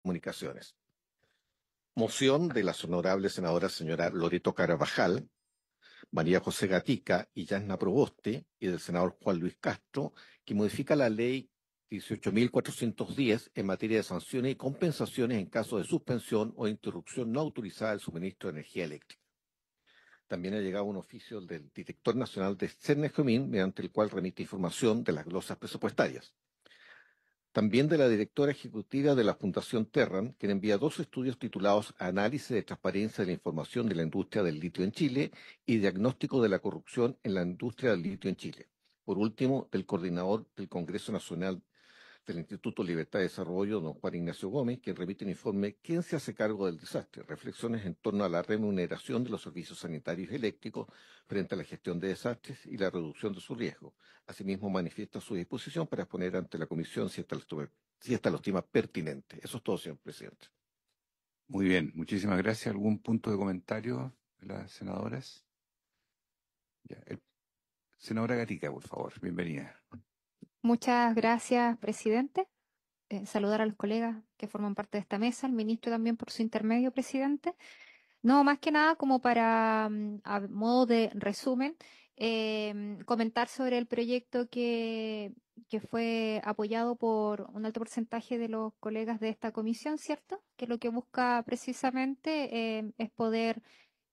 Comunicaciones. Moción de las honorables senadoras señora Loreto Carabajal, María José Gatica y Yasna Proboste y del senador Juan Luis Castro, que modifica la ley 18.410 en materia de sanciones y compensaciones en caso de suspensión o interrupción no autorizada del suministro de energía eléctrica. También ha llegado un oficio del director nacional de Cernegemín, mediante el cual remite información de las glosas presupuestarias también de la directora ejecutiva de la Fundación Terran, quien envía dos estudios titulados Análisis de transparencia de la información de la industria del litio en Chile y Diagnóstico de la corrupción en la industria del litio en Chile. Por último, del coordinador del Congreso Nacional del Instituto Libertad de Desarrollo, don Juan Ignacio Gómez, quien remite un informe ¿Quién se hace cargo del desastre? Reflexiones en torno a la remuneración de los servicios sanitarios y eléctricos frente a la gestión de desastres y la reducción de su riesgo. Asimismo, manifiesta su disposición para exponer ante la Comisión si esta si lo estima pertinente. Eso es todo, señor presidente. Muy bien, muchísimas gracias. ¿Algún punto de comentario de las senadoras? Senadora Gatica, por favor, bienvenida. Muchas gracias, presidente. Eh, saludar a los colegas que forman parte de esta mesa, al ministro también por su intermedio, presidente. No, más que nada, como para, mm, a modo de resumen, em, comentar sobre el proyecto que, que fue apoyado por un alto porcentaje de los colegas de esta comisión, ¿cierto? Que lo que busca precisamente em, es poder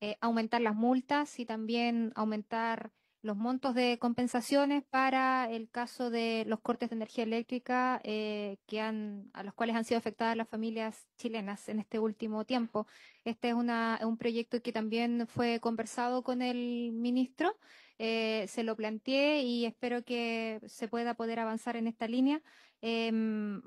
eh, aumentar las multas y también aumentar los montos de compensaciones para el caso de los cortes de energía eléctrica eh, que han, a los cuales han sido afectadas las familias chilenas en este último tiempo. Este es un proyecto que también fue conversado con el ministro. Eh, se lo planteé y espero que se pueda poder avanzar en esta línea. Em,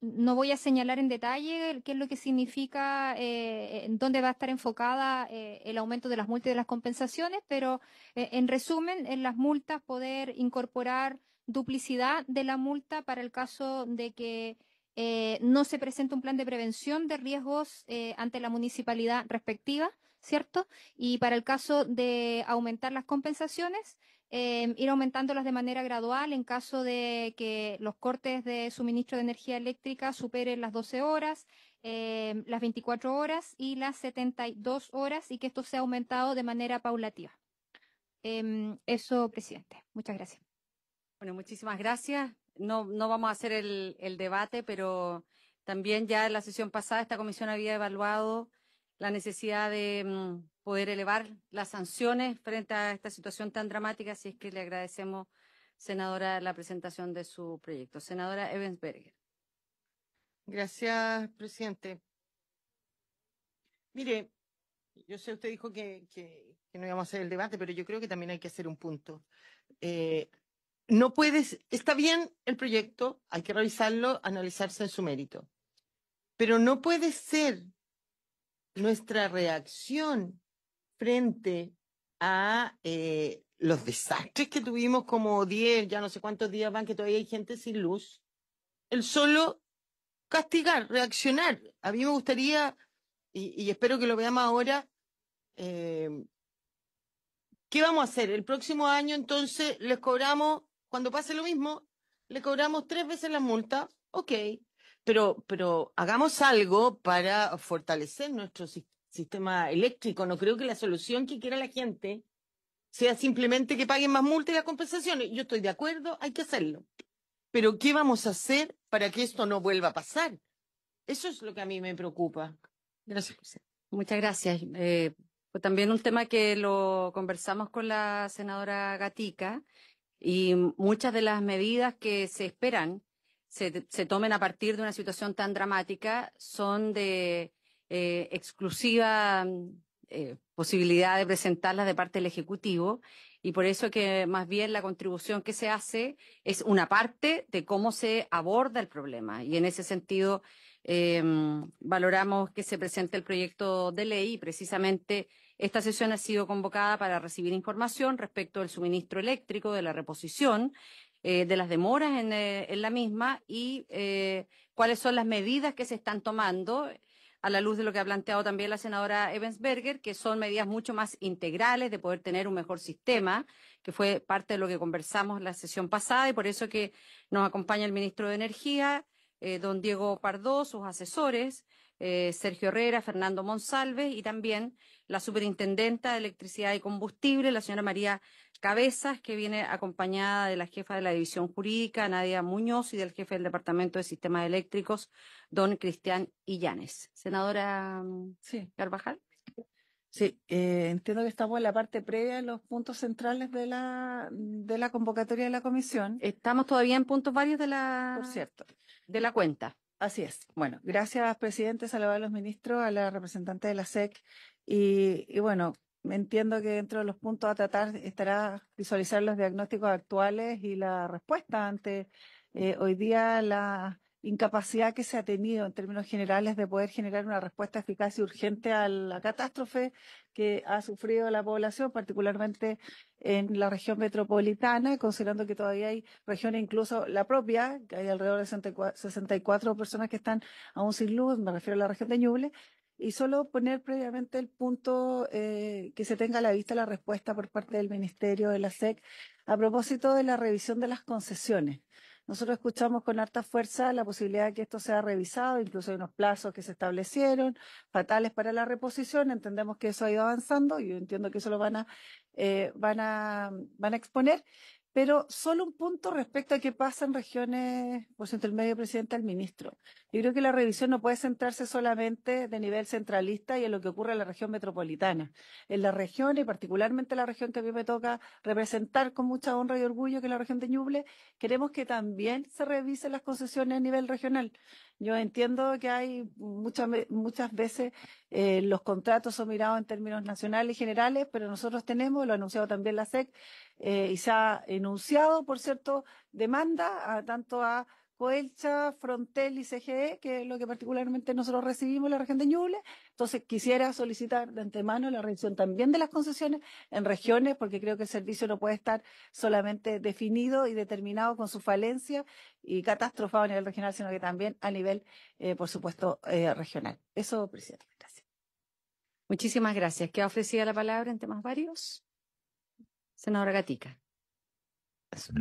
no voy a señalar en detalle qué es lo que significa, eh, en dónde va a estar enfocada eh, el aumento de las multas y de las compensaciones, pero eh, en resumen, en las multas poder incorporar duplicidad de la multa para el caso de que no se presente un plan de prevención de riesgos ante la municipalidad respectiva, ¿cierto? Y para el caso de aumentar las compensaciones, Em, ir aumentándolas de manera gradual en caso de que los cortes de suministro de energía eléctrica superen las 12 horas, em, las 24 horas y las 72 horas y que esto sea aumentado de manera paulativa. Em, eso, presidente. Muchas gracias. Bueno, muchísimas gracias. No, no vamos a hacer el debate, pero también ya en la sesión pasada esta comisión había evaluado la necesidad de, mm, poder elevar las sanciones frente a esta situación tan dramática, así es que le agradecemos, senadora, la presentación de su proyecto. Senadora Berger. Gracias, presidente. Mire, yo sé, usted dijo que, no íbamos a hacer el debate, pero yo creo que también hay que hacer un punto. Eh, no puedes, está bien el proyecto, hay que revisarlo, analizarse en su mérito, pero no puede ser nuestra reacción frente a eh, los desastres que tuvimos como 10, ya no sé cuántos días van, que todavía hay gente sin luz, el solo castigar, reaccionar. A mí me gustaría, y, espero que lo veamos ahora, eh, ¿qué vamos a hacer? El próximo año entonces les cobramos, cuando pase lo mismo, le cobramos tres veces la multa, ok, pero, pero hagamos algo para fortalecer nuestro sistema sistema eléctrico. No creo que la solución que quiera la gente sea simplemente que paguen más multas y las compensaciones. Yo estoy de acuerdo, hay que hacerlo. Pero ¿qué vamos a hacer para que esto no vuelva a pasar? Eso es lo que a mí me preocupa. Gracias. Muchas gracias. Eh, pues también un tema que lo conversamos con la senadora Gatica y muchas de las medidas que se esperan se, se tomen a partir de una situación tan dramática son de eh, exclusiva mm, eh, posibilidad de presentarlas de parte del Ejecutivo y por eso que más bien la contribución que se hace es una parte de cómo se aborda el problema. Y en ese sentido eh, mm, valoramos que se presente el proyecto de ley y precisamente esta sesión ha sido convocada para recibir información respecto del suministro eléctrico, de la reposición, de las demoras en, la misma y cuáles son las medidas que se están tomando a la luz de lo que ha planteado también la senadora Evansberger, que son medidas mucho más integrales de poder tener un mejor sistema, que fue parte de lo que conversamos la sesión pasada y por eso que nos acompaña el ministro de Energía, eh, don Diego Pardo, sus asesores, eh, Sergio Herrera, Fernando Monsalve, y también la superintendenta de Electricidad y Combustible, la señora María Cabezas, que viene acompañada de la jefa de la División Jurídica, Nadia Muñoz, y del jefe del Departamento de Sistemas Eléctricos, don Cristian Illanes. Senadora mm, sí. Carvajal. Sí, eh, entiendo que estamos en la parte previa de los puntos centrales de la, de la convocatoria de la comisión. Estamos todavía en puntos varios de la, cierto. De la cuenta. Así es. Bueno, gracias, presidente, Saludos a los ministros, a la representante de la SEC y, y bueno, entiendo que dentro de los puntos a tratar estará visualizar los diagnósticos actuales y la respuesta ante eh, hoy día la incapacidad que se ha tenido en términos generales de poder generar una respuesta eficaz y urgente a la catástrofe que ha sufrido la población, particularmente en la región metropolitana, considerando que todavía hay regiones, incluso la propia, que hay alrededor de 64 personas que están aún sin luz, me refiero a la región de Ñuble, y solo poner previamente el punto eh, que se tenga a la vista la respuesta por parte del Ministerio de la SEC a propósito de la revisión de las concesiones. Nosotros escuchamos con harta fuerza la posibilidad de que esto sea revisado, incluso hay unos plazos que se establecieron, fatales para la reposición. Entendemos que eso ha ido avanzando y yo entiendo que eso lo van a, eh, van a, van a exponer. Pero solo un punto respecto a qué pasa en regiones, por pues, entre el medio presidente el ministro. Yo creo que la revisión no puede centrarse solamente de nivel centralista y en lo que ocurre en la región metropolitana. En la región, y particularmente en la región que a mí me toca representar con mucha honra y orgullo, que es la región de Ñuble, queremos que también se revisen las concesiones a nivel regional. Yo entiendo que hay muchas, muchas veces eh, los contratos son mirados en términos nacionales y generales, pero nosotros tenemos, lo ha anunciado también la SEC, eh, y se ha enunciado, por cierto, demanda tanto a Coelcha, Frontel y CGE, que es lo que particularmente nosotros recibimos en la región de Ñuble. Entonces, quisiera solicitar de antemano la revisión también de las concesiones en regiones, porque creo que el servicio no puede estar solamente definido y determinado con su falencia y catástrofado a nivel regional, sino que también a nivel, eh, por supuesto, eh, regional. Eso, presidente. Gracias. Muchísimas gracias. ¿Qué ha ofrecido la palabra en temas varios? Senadora Gatica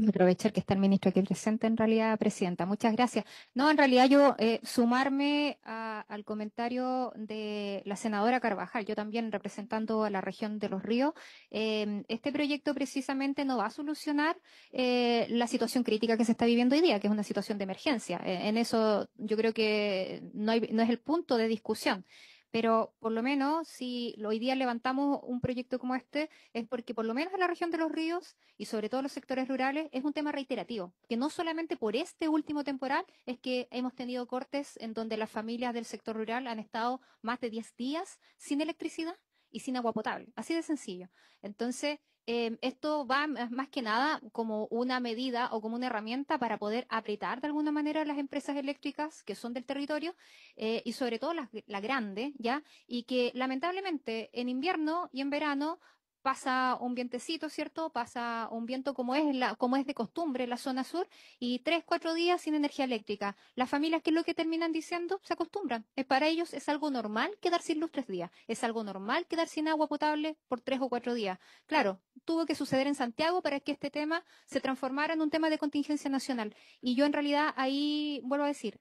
aprovechar que está el ministro aquí presente, en realidad, presidenta. Muchas gracias. No, en realidad yo eh, sumarme al comentario de la senadora Carvajal, yo también representando a la región de Los Ríos. Em, este proyecto precisamente no va a solucionar eh, la situación crítica que se está viviendo hoy día, que es una situación de emergencia. E, en eso yo creo que no, no es el punto de discusión pero por lo menos si hoy día levantamos un proyecto como este es porque por lo menos en la región de los ríos y sobre todo en los sectores rurales es un tema reiterativo, que no solamente por este último temporal es que hemos tenido cortes en donde las familias del sector rural han estado más de 10 días sin electricidad y sin agua potable, así de sencillo. Entonces, Em, esto va más que nada como una medida o como una herramienta para poder apretar de alguna manera las empresas eléctricas que son del territorio eh, y sobre todo las la grande, ¿ya? Y que lamentablemente en invierno y en verano pasa un vientecito, ¿cierto? Pasa un viento como es, la, como es de costumbre en la zona sur y tres, cuatro días sin energía eléctrica. Las familias, ¿qué es lo que terminan diciendo? Se acostumbran. Eh, para ellos es algo normal quedar sin luz tres días. Es algo normal quedar sin agua potable por tres o cuatro días. Claro, tuvo que suceder en Santiago para que este tema se transformara en un tema de contingencia nacional. Y yo en realidad ahí vuelvo a decir,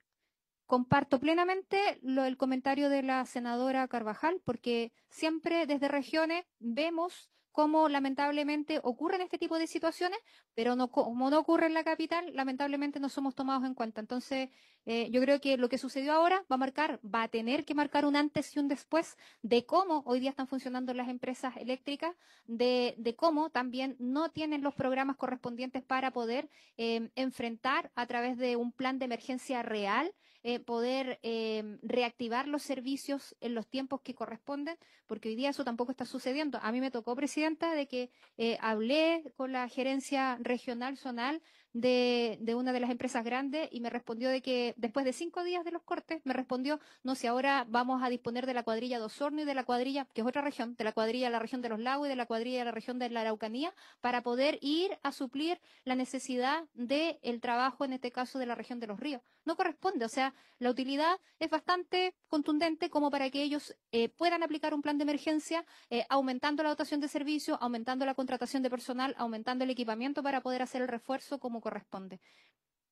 Comparto plenamente el comentario de la senadora Carvajal, porque siempre desde regiones vemos cómo lamentablemente ocurren este tipo de situaciones, pero no, como no ocurre en la capital, lamentablemente no somos tomados en cuenta. Entonces, eh, yo creo que lo que sucedió ahora va a marcar, va a tener que marcar un antes y un después de cómo hoy día están funcionando las empresas eléctricas, de, cómo también no tienen los programas correspondientes para poder eh, enfrentar a través de un plan de emergencia real eh, poder em, reactivar los servicios en los tiempos que corresponden, porque hoy día eso tampoco está sucediendo. A mí me tocó, Presidenta, de que eh, hablé con la gerencia regional zonal de, una de las empresas grandes y me respondió de que después de cinco días de los cortes, me respondió, no, sé, ahora vamos a disponer de la cuadrilla de Osorno y de la cuadrilla, que es otra región, de la cuadrilla de la región de los lagos y de la cuadrilla de la región de la Araucanía, para poder ir a suplir la necesidad del el trabajo, en este caso, de la región de los ríos. No corresponde, o sea, la utilidad es bastante contundente como para que ellos eh, puedan aplicar un plan de emergencia, eh, aumentando la dotación de servicios, aumentando la contratación de personal, aumentando el equipamiento para poder hacer el refuerzo como corresponde.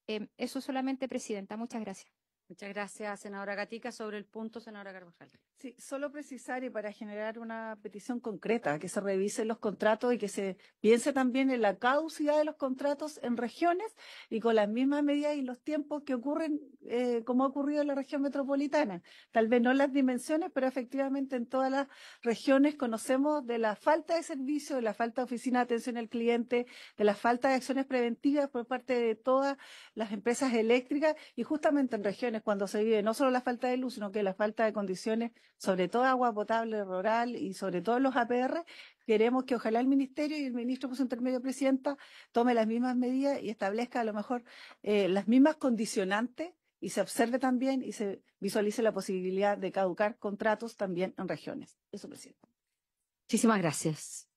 Em, eso solamente, Presidenta. Muchas gracias. Muchas gracias, senadora Gatica. Sobre el punto, senadora Carvajal. Sí, solo precisar y para generar una petición concreta, que se revisen los contratos y que se piense también en la causidad de los contratos en regiones y con las mismas medidas y los tiempos que ocurren, eh, como ha ocurrido en la región metropolitana. Tal vez no las dimensiones, pero efectivamente en todas las regiones conocemos de la falta de servicio, de la falta de oficina de atención al cliente, de la falta de acciones preventivas por parte de todas las empresas eléctricas y justamente en regiones cuando se vive no solo la falta de luz, sino que la falta de condiciones, sobre todo agua potable rural y sobre todo los APR, queremos que ojalá el Ministerio y el Ministro por su intermedio Presidenta tome las mismas medidas y establezca a lo mejor eh, las mismas condicionantes y se observe también y se visualice la posibilidad de caducar contratos también en regiones. Eso, Presidenta. Muchísimas gracias.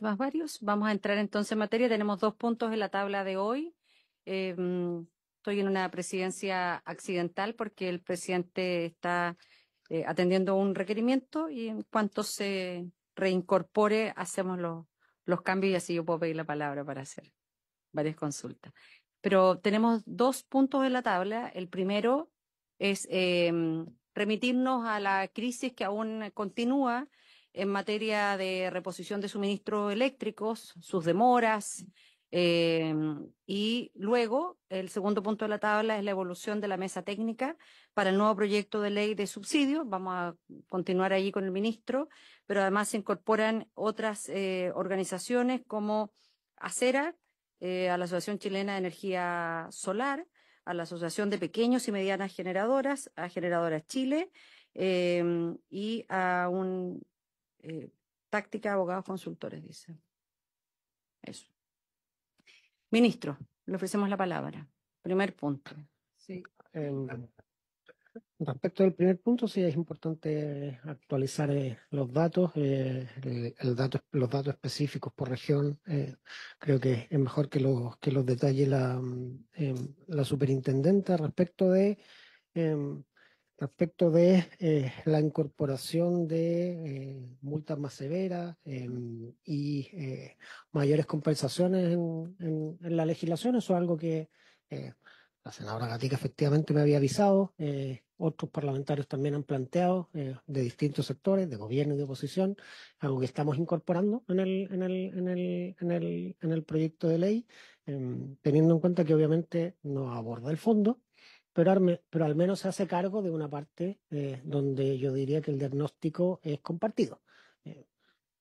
más varios. Vamos a entrar entonces en materia. Tenemos dos puntos en la tabla de hoy. Em, estoy en una presidencia accidental porque el presidente está eh, atendiendo un requerimiento y en cuanto se reincorpore hacemos los los cambios y así yo puedo pedir la palabra para hacer varias consultas. Pero tenemos dos puntos en la tabla. El primero es em, remitirnos a la crisis que aún continúa en materia de reposición de suministros eléctricos, sus demoras, Em, y luego, el segundo punto de la tabla es la evolución de la mesa técnica para el nuevo proyecto de ley de subsidio. Vamos a continuar allí con el ministro, pero además se incorporan otras eh, organizaciones como ACERA, eh, a la Asociación Chilena de Energía Solar, a la Asociación de Pequeños y Medianas Generadoras, a Generadoras Chile em, y a un eh, Táctica de Abogados Consultores, dice. Eso. Ministro, le ofrecemos la palabra. Primer punto. Sí. respecto al primer punto, sí es importante actualizar eh, los datos, eh, el, dato, los datos específicos por región. Eh, creo que es mejor que los que los detalle la mm, em, superintendente respecto de em, respecto de eh, la incorporación de eh, multas más severas em, y eh, mayores compensaciones en, la legislación. Eso es algo que la senadora Gatica efectivamente me había avisado, otros parlamentarios también han planteado de distintos sectores, de gobierno y de oposición, algo que estamos incorporando en el, en el, en el, en el, en el proyecto de ley, em, teniendo en cuenta que obviamente no aborda el fondo, pero, al menos se hace cargo de una parte eh, donde yo diría que el diagnóstico es compartido. Eh,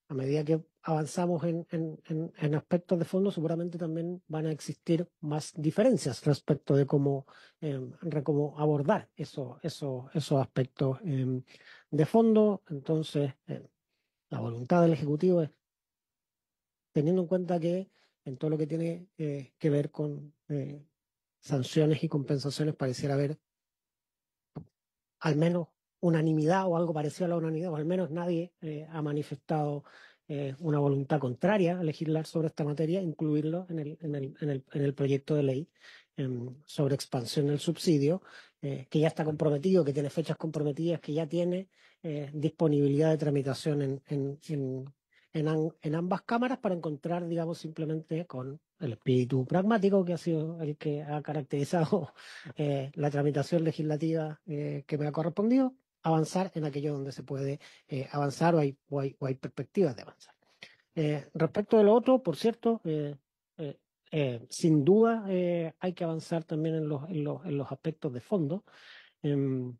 a medida que avanzamos en, aspectos de fondo, seguramente también van a existir más diferencias respecto de cómo, eh, abordar esos aspectos de fondo. Entonces, la voluntad del Ejecutivo es, teniendo en cuenta que en todo lo que tiene que ver con sanciones y compensaciones pareciera haber al menos unanimidad o algo parecido a la unanimidad, o al menos nadie eh, ha manifestado eh, una voluntad contraria a legislar sobre esta materia, incluirlo en el, en el, en el, proyecto de ley em, sobre expansión del subsidio, eh, que ya está comprometido, que tiene fechas comprometidas, que ya tiene disponibilidad de tramitación en, en, en, ambas cámaras para encontrar, digamos, simplemente con el espíritu pragmático que ha sido el que ha caracterizado eh, la tramitación legislativa eh, que me ha correspondido, avanzar en aquello donde se puede eh, avanzar o hay, o hay, perspectivas de avanzar. respecto de lo otro, por cierto, sin duda hay que avanzar también en los, en los, en los aspectos de fondo. Em,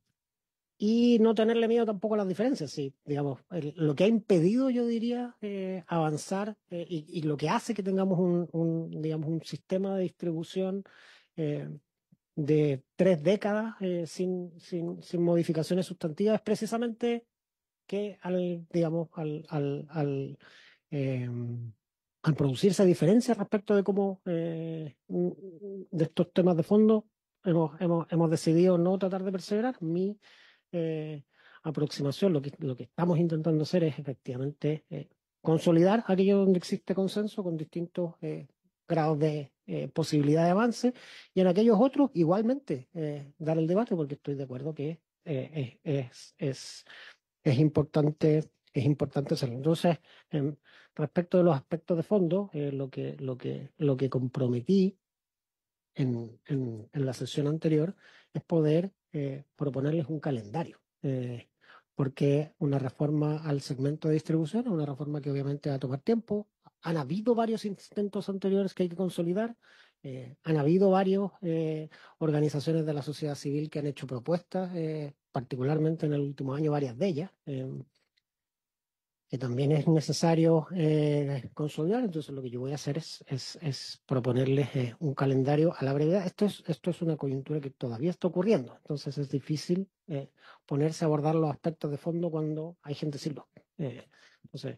y no tenerle miedo tampoco a las diferencias. digamos, lo que ha impedido, yo diría, eh, avanzar eh, y, lo que hace que tengamos un, digamos, un sistema de distribución eh, de tres décadas sin, sin, modificaciones sustantivas es precisamente que al, digamos, al, al, al, al producirse diferencias respecto de cómo de estos temas de fondo hemos, hemos, hemos decidido no tratar de perseverar. Mi, eh, aproximación, lo que, lo que estamos intentando hacer es efectivamente eh, consolidar aquello donde existe consenso con distintos eh, grados de posibilidad de avance y en aquellos otros igualmente dar el debate porque estoy de acuerdo que es, es, es importante es importante hacerlo. Entonces, em, respecto de los aspectos de fondo, lo, que, lo, que, lo que comprometí en, en la sesión anterior es poder eh, proponerles un calendario, eh, porque una reforma al segmento de distribución es una reforma que obviamente va a tomar tiempo. Han habido varios intentos anteriores que hay que consolidar, eh, han habido varias organizaciones de la sociedad civil que han hecho propuestas, particularmente en el último año varias de ellas que también es necesario eh, consolidar. Entonces lo que yo voy a hacer es, es, es proponerles eh, un calendario a la brevedad. Esto es, esto es una coyuntura que todavía está ocurriendo. Entonces es difícil eh, ponerse a abordar los aspectos de fondo cuando hay gente silba. entonces,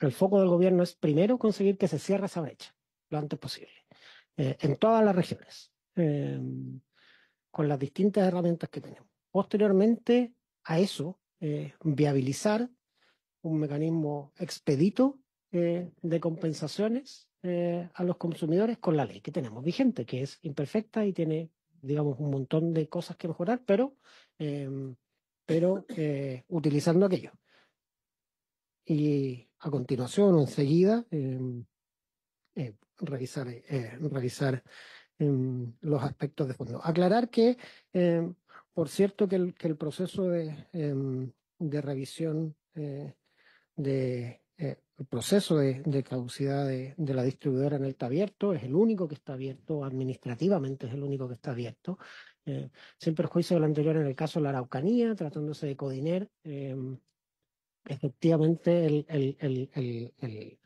el foco del gobierno es primero conseguir que se cierre esa brecha lo antes posible, en todas las regiones, con las distintas herramientas que tenemos. Posteriormente a eso, viabilizar un mecanismo expedito eh, de compensaciones eh, a los consumidores con la ley que tenemos vigente, que es imperfecta y tiene, digamos, un montón de cosas que mejorar, pero, em, pero eh, utilizando aquello. Y a continuación o enseguida, em, revisar, revisar em, los aspectos de fondo. Aclarar que, por cierto, que el, que el proceso de, de revisión eh, de eh, el proceso de, de caducidad de, la distribuidora en el está abierto, es el único que está abierto, administrativamente es el único que está abierto, eh, sin perjuicio de lo anterior en el caso de la Araucanía, tratándose de Codiner, em, efectivamente el,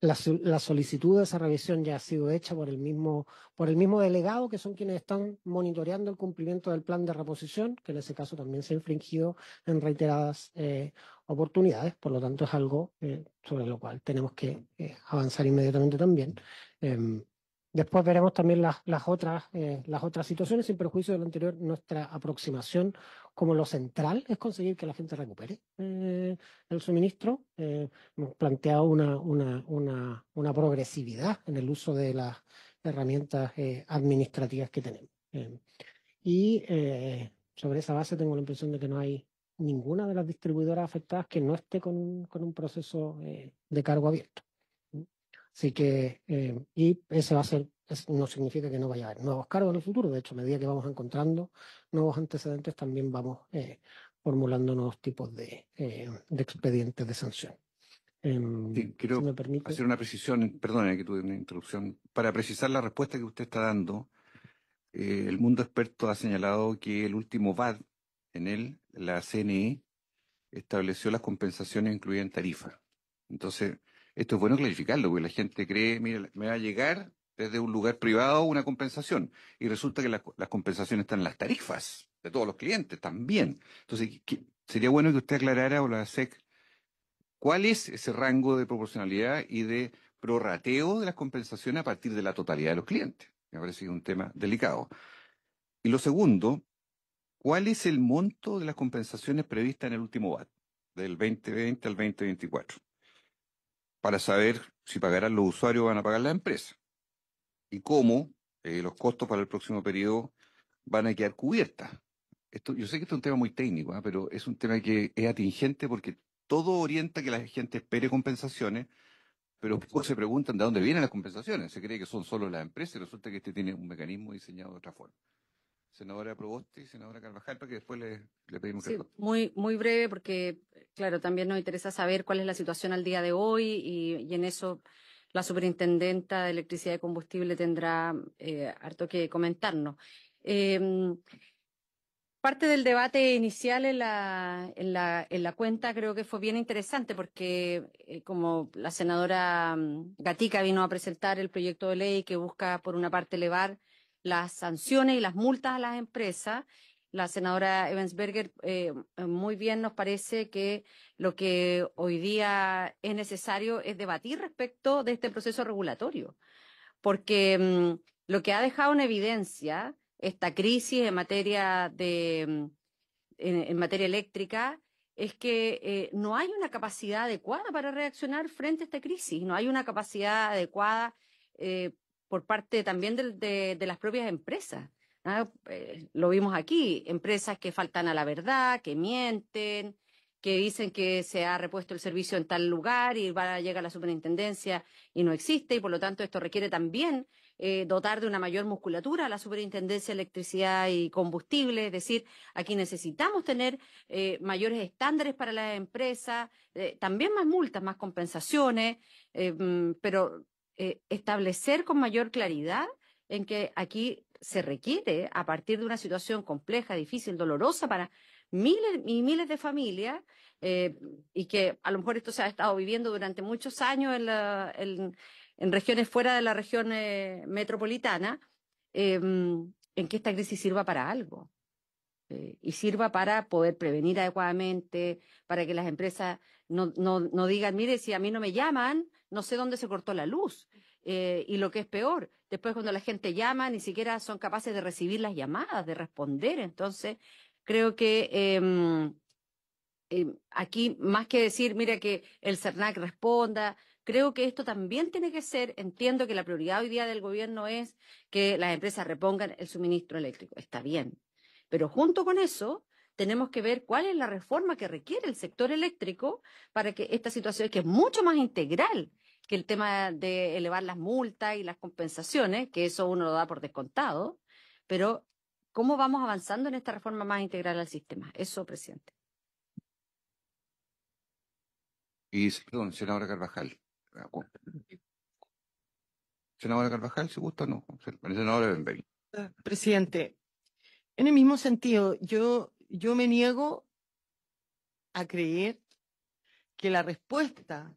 la, solicitud de esa revisión ya ha sido hecha por el mismo por el mismo delegado que son quienes están monitoreando el cumplimiento del plan de reposición que en ese caso también se ha infringido en reiteradas eh, oportunidades, por lo tanto es algo eh, sobre lo cual tenemos que eh, avanzar inmediatamente también. Em, después veremos también las, otras, eh, las otras situaciones, sin perjuicio de lo anterior, nuestra aproximación como lo central es conseguir que la gente recupere el suministro. hemos planteado una, una, una, progresividad en el uso de las herramientas administrativas que tenemos. Em, y sobre esa base tengo la impresión de que no hay ninguna de las distribuidoras afectadas que no esté con, con un proceso eh, de cargo abierto. Así que, eh, y ese va a ser, no significa que no vaya a haber nuevos cargos en el futuro. De hecho, a medida que vamos encontrando nuevos antecedentes, también vamos eh, formulando nuevos tipos de, expedientes de sanción. Em, si me permite. hacer una precisión, perdón que tuve una interrupción, para precisar la respuesta que usted está dando. el mundo experto ha señalado que el último VAD, en él la CNE estableció las compensaciones incluidas en tarifa. Entonces, esto es bueno clarificarlo, porque la gente cree, mira, me va a llegar desde un lugar privado una compensación, y resulta que las compensaciones están en las tarifas de todos los clientes también. Entonces, sería bueno que usted aclarara, o la SEC, cuál es ese rango de proporcionalidad y de prorrateo de las compensaciones a partir de la totalidad de los clientes. Me parece que es un tema delicado. Y lo segundo, ¿Cuál es el monto de las compensaciones previstas en el último VAT, del 2020 al 2024? Para saber si pagarán los usuarios o van a pagar la empresa. Y cómo eh, los costos para el próximo periodo van a quedar cubiertas. yo sé que esto es un tema muy técnico, ¿eh? pero es un tema que es atingente porque todo orienta que la gente espere compensaciones, pero pocos se preguntan de dónde vienen las compensaciones. Se cree que son solo las empresas y resulta que este tiene un mecanismo diseñado de otra forma senadora Probosti, senadora Carvajal, para que después le, pedimos que... Muy, muy breve, porque, claro, también nos interesa saber cuál es la situación al día de hoy y, en eso la superintendenta de electricidad y combustible tendrá eh, harto que comentarnos. Em, parte del debate inicial en la, en, la, cuenta creo que fue bien interesante porque eh, como la senadora mm, Gatica vino a presentar el proyecto de ley que busca por una parte elevar las sanciones y las multas a las empresas. La senadora Evansberger eh, muy bien nos parece que lo que hoy día es necesario es debatir respecto de este proceso regulatorio, porque mm, lo que ha dejado en evidencia esta crisis en materia de mm, en, materia eléctrica es que eh, no hay una capacidad adecuada para reaccionar frente a esta crisis, no hay una capacidad adecuada eh, por parte también de, las propias empresas. ¿ah? Eh, lo vimos aquí, empresas que faltan a la verdad, que mienten, que dicen que se ha repuesto el servicio en tal lugar y va a llegar la superintendencia y no existe, y por lo tanto esto requiere también eh, dotar de una mayor musculatura a la superintendencia de electricidad y combustible, es decir, aquí necesitamos tener eh, mayores estándares para las empresas, también más multas, más compensaciones, mm, pero eh, establecer con mayor claridad en que aquí se requiere, a partir de una situación compleja, difícil, dolorosa para miles y miles de familias, eh, y que a lo mejor esto se ha estado viviendo durante muchos años en, regiones fuera de la región metropolitana, eh, en que esta crisis sirva para algo y sirva para poder prevenir adecuadamente, para que las empresas no, no digan, mire, si a mí no me llaman, no sé dónde se cortó la luz. Eh, y lo que es peor, después cuando la gente llama, ni siquiera son capaces de recibir las llamadas, de responder. Entonces, creo que em, em, aquí, más que decir, mira, que el CERNAC responda, creo que esto también tiene que ser, entiendo que la prioridad hoy día del gobierno es que las empresas repongan el suministro eléctrico. Está bien. Pero junto con eso, tenemos que ver cuál es la reforma que requiere el sector eléctrico para que esta situación, que es mucho más integral que el tema de elevar las multas y las compensaciones, que eso uno lo da por descontado, pero ¿cómo vamos avanzando en esta reforma más integral al sistema? Eso, presidente. Y, perdón, senadora Carvajal. Ah, senadora Carvajal, si gusta o no. Presidente, en el mismo sentido, yo, yo me niego a creer que la respuesta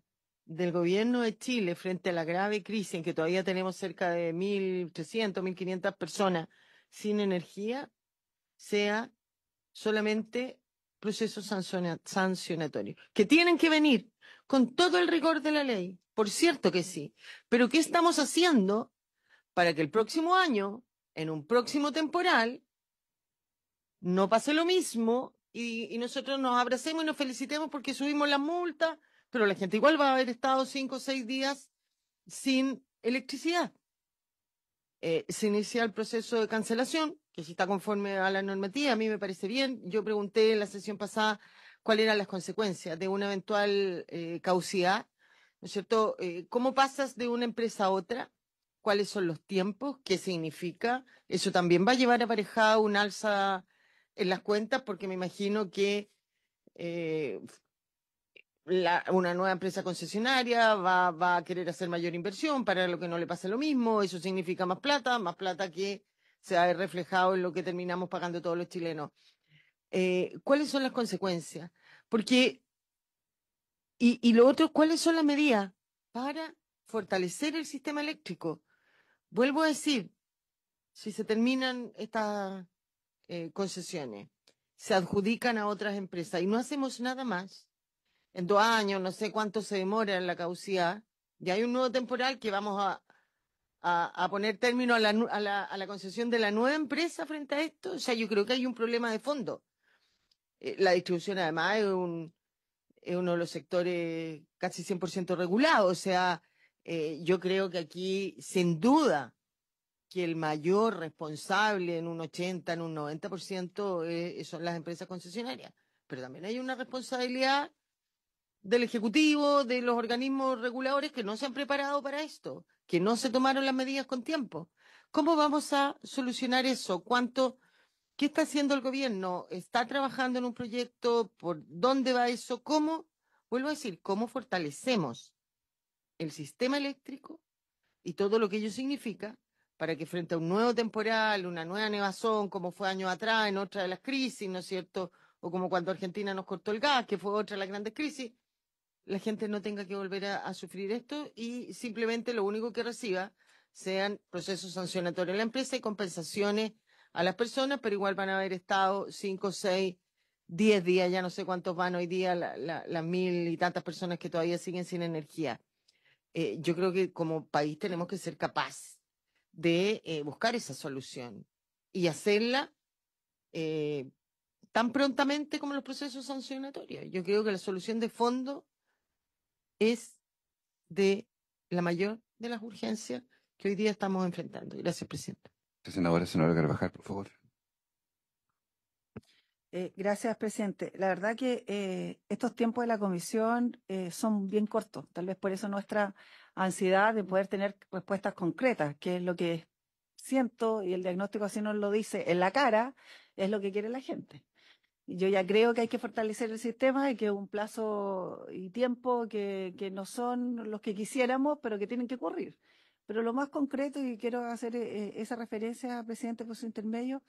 del gobierno de Chile frente a la grave crisis en que todavía tenemos cerca de 1.300, 1.500 personas sin energía sea solamente proceso sancionatorio. que tienen que venir con todo el rigor de la ley, por cierto que sí, pero ¿qué estamos haciendo para que el próximo año, en un próximo temporal, no pase lo mismo y, y nosotros nos abracemos y nos felicitemos porque subimos la multa pero la gente igual va a haber estado cinco o seis días sin electricidad. Eh, se inicia el proceso de cancelación, que si está conforme a la normativa, a mí me parece bien. Yo pregunté en la sesión pasada cuáles eran las consecuencias de una eventual eh, ¿no es cierto? Eh, ¿Cómo pasas de una empresa a otra? ¿Cuáles son los tiempos? ¿Qué significa? Eso también va a llevar aparejado un alza en las cuentas, porque me imagino que eh, una nueva empresa concesionaria va, va a querer hacer mayor inversión para lo que no le pase lo mismo, eso significa más plata, más plata que se ha reflejado en lo que terminamos pagando todos los chilenos. Eh, ¿Cuáles son las consecuencias? Porque, y, y lo otro, ¿cuáles son las medidas para fortalecer el sistema eléctrico? Vuelvo a decir, si se terminan estas eh, concesiones, se adjudican a otras empresas y no hacemos nada más, en dos años, no sé cuánto se demora en la causía, y hay un nuevo temporal que vamos a, poner término a la, concesión de la nueva empresa frente a esto, o sea, yo creo que hay un problema de fondo. Eh, la distribución, además, es, un, uno de los sectores casi 100% regulado, o sea, eh, yo creo que aquí, sin duda, que el mayor responsable en un 80, en un 90% eh, son las empresas concesionarias. Pero también hay una responsabilidad del Ejecutivo, de los organismos reguladores que no se han preparado para esto, que no se tomaron las medidas con tiempo. ¿Cómo vamos a solucionar eso? ¿Cuánto, qué está haciendo el gobierno? ¿Está trabajando en un proyecto? ¿Por dónde va eso? ¿Cómo? Vuelvo a decir, ¿cómo fortalecemos el sistema eléctrico y todo lo que ello significa para que frente a un nuevo temporal, una nueva nevazón, como fue años atrás en otra de las crisis, ¿no es cierto? O como cuando Argentina nos cortó el gas, que fue otra de las grandes crisis, la gente no tenga que volver a, sufrir esto y simplemente lo único que reciba sean procesos sancionatorios en la empresa y compensaciones a las personas, pero igual van a haber estado cinco, seis, diez días, ya no sé cuántos van hoy día las mil y tantas personas que todavía siguen sin energía. Eh, yo creo que como país tenemos que ser capaz de eh, buscar esa solución y hacerla eh, tan prontamente como los procesos sancionatorios. Yo creo que la solución de fondo es de la mayor de las urgencias que hoy día estamos enfrentando. Gracias, presidente. Senadora, Carvajal, por favor. Eh, gracias, presidente. La verdad que eh, estos tiempos de la comisión eh, son bien cortos. Tal vez por eso nuestra ansiedad de poder tener respuestas concretas, que es lo que siento y el diagnóstico así nos lo dice en la cara, es lo que quiere la gente yo ya creo que hay que fortalecer el sistema y que un plazo y tiempo que, no son los que quisiéramos, pero que tienen que ocurrir. Pero lo más concreto, y quiero hacer eh, esa referencia, al presidente, por su intermedio,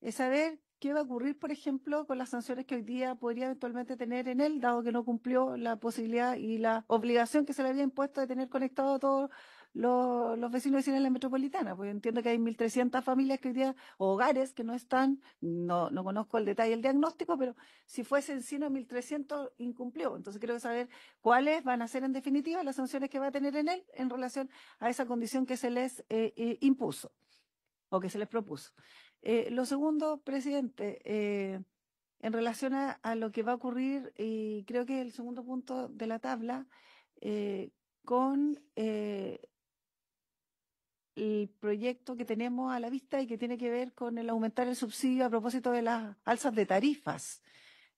es saber qué va a ocurrir, por ejemplo, con las sanciones que hoy día podría eventualmente tener en él, dado que no cumplió la posibilidad y la obligación que se le había impuesto de tener conectado todo los, vecinos y vecinas de la metropolitana, porque entiendo que hay 1.300 familias que hoy día, o hogares que no están, no, conozco el detalle del diagnóstico, pero si fuesen sino 1.300 incumplió. Entonces quiero saber cuáles van a ser en definitiva las sanciones que va a tener en él en relación a esa condición que se les eh, eh, impuso o que se les propuso. Eh, lo segundo, presidente, en relación a, lo que va a ocurrir, y creo que el segundo punto de la tabla, con eh, el proyecto que tenemos a la vista y que tiene que ver con el aumentar el subsidio a propósito de las alzas de tarifas.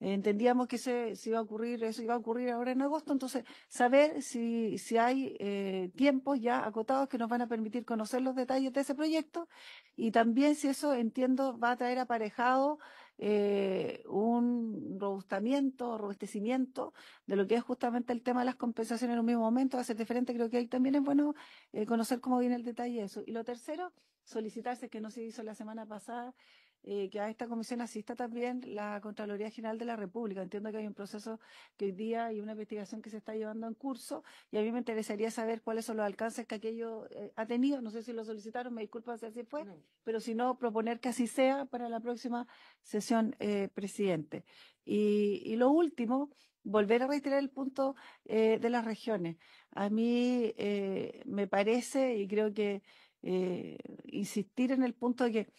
Entendíamos que se, iba a ocurrir, eso iba a ocurrir ahora en agosto, entonces saber si, si hay eh, tiempos ya acotados que nos van a permitir conocer los detalles de ese proyecto y también si eso, entiendo, va a traer aparejado eh, un robustamiento, robustecimiento de lo que es justamente el tema de las compensaciones en un mismo momento, va a ser diferente, creo que ahí también es bueno eh, conocer cómo viene el detalle de eso. Y lo tercero, solicitarse, que no se hizo la semana pasada, eh, que a esta comisión asista también la Contraloría General de la República. Entiendo que hay un proceso que hoy día hay una investigación que se está llevando en curso y a mí me interesaría saber cuáles son los alcances que aquello eh, ha tenido. No sé si lo solicitaron, me disculpo si así fue, pero si no, proponer que así sea para la próxima sesión, eh, presidente. Y, lo último, volver a reiterar el punto de las regiones. A mí me parece, y creo que insistir en el punto de que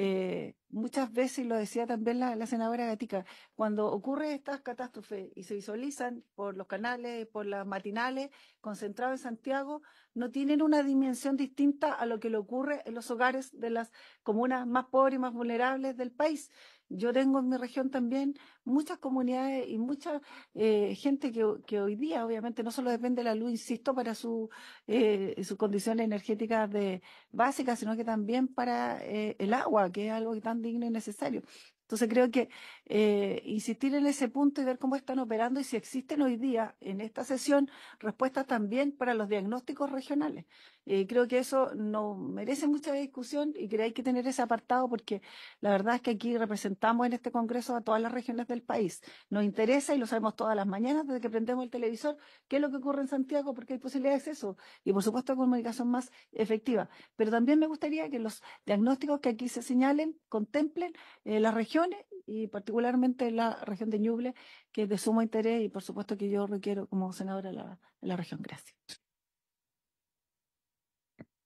eh, muchas veces, lo decía también la, la, senadora Gatica, cuando ocurren estas catástrofes y se visualizan por los canales, por las matinales, concentrados en Santiago, no tienen una dimensión distinta a lo que le ocurre en los hogares de las comunas más pobres y más vulnerables del país. Yo tengo en mi región también muchas comunidades y mucha eh, gente que, hoy día, obviamente, no solo depende de la luz, insisto, para su, eh, sus condiciones energéticas de, básicas, sino que también para eh, el agua, que es algo tan digno y necesario. Entonces creo que eh, insistir en ese punto y ver cómo están operando y si existen hoy día en esta sesión respuestas también para los diagnósticos regionales. Eh, creo que eso no merece mucha discusión y que hay que tener ese apartado porque la verdad es que aquí representamos en este Congreso a todas las regiones del país. Nos interesa y lo sabemos todas las mañanas desde que prendemos el televisor qué es lo que ocurre en Santiago porque hay posibilidad de acceso y por supuesto comunicación más efectiva. Pero también me gustaría que los diagnósticos que aquí se señalen contemplen eh, la región y particularmente la región de Ñuble, que es de sumo interés y por supuesto que yo requiero como senadora la, la región. Gracias.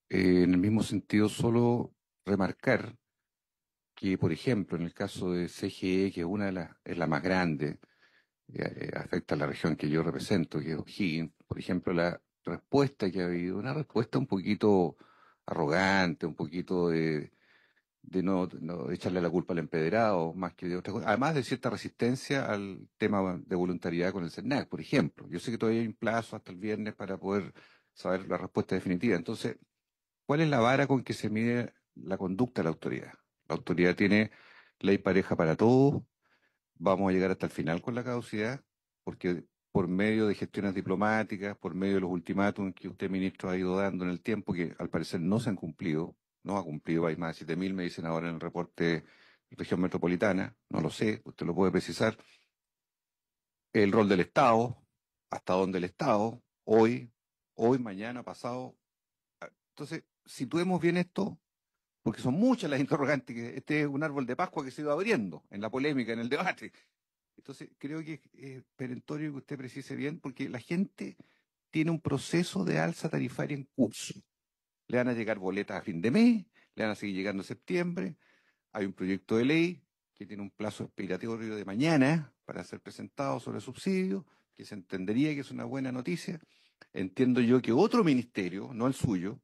Eh, en el mismo sentido, solo remarcar que, por ejemplo, en el caso de CGE, que es una de las, la más grande, eh, afecta a la región que yo represento, que es O'Higgins, por ejemplo, la respuesta que ha habido, una respuesta un poquito arrogante, un poquito de de no, echarle la culpa al empedrado, más que de otras Además de cierta resistencia al tema de voluntariedad con el CERNAC, por ejemplo. Yo sé que todavía hay un plazo hasta el viernes para poder saber la respuesta definitiva. Entonces, ¿cuál es la vara con que se mide la conducta de la autoridad? La autoridad tiene ley pareja para todos, vamos a llegar hasta el final con la caducidad, porque por medio de gestiones diplomáticas, por medio de los ultimátums que usted, ministro, ha ido dando en el tiempo, que al parecer no se han cumplido, no ha cumplido, hay más de 7.000, me dicen ahora en el reporte región metropolitana, no lo sé, usted lo puede precisar, el rol del Estado, hasta dónde el Estado, hoy, hoy, mañana, pasado. Ah, entonces, situemos bien esto, porque son muchas las interrogantes, este es un árbol de Pascua que se ido abriendo en la polémica, en el debate. Entonces, creo que es perentorio que usted precise bien, porque la gente tiene un proceso de alza tarifaria en curso le van a llegar boletas a fin de mes, le van a seguir llegando a septiembre. Hay un proyecto de ley que tiene un plazo expiratorio de mañana para ser presentado sobre subsidio, que se entendería que es una buena noticia. Entiendo yo que otro ministerio, no el suyo,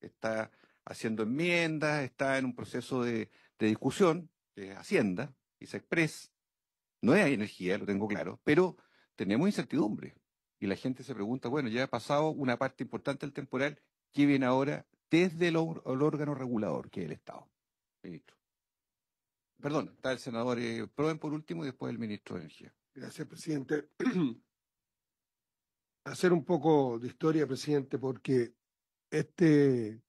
está haciendo enmiendas, está en un proceso de, discusión, de Hacienda, y se expresa. No hay energía, lo tengo claro, pero tenemos incertidumbre. Y la gente se pregunta, bueno, ya ha pasado una parte importante del temporal, que viene ahora desde el, órgano regulador, que es el Estado. Ministro. Perdón, está el senador eh, por último y después el ministro de Energía. Gracias, presidente. Hacer un poco de historia, presidente, porque este,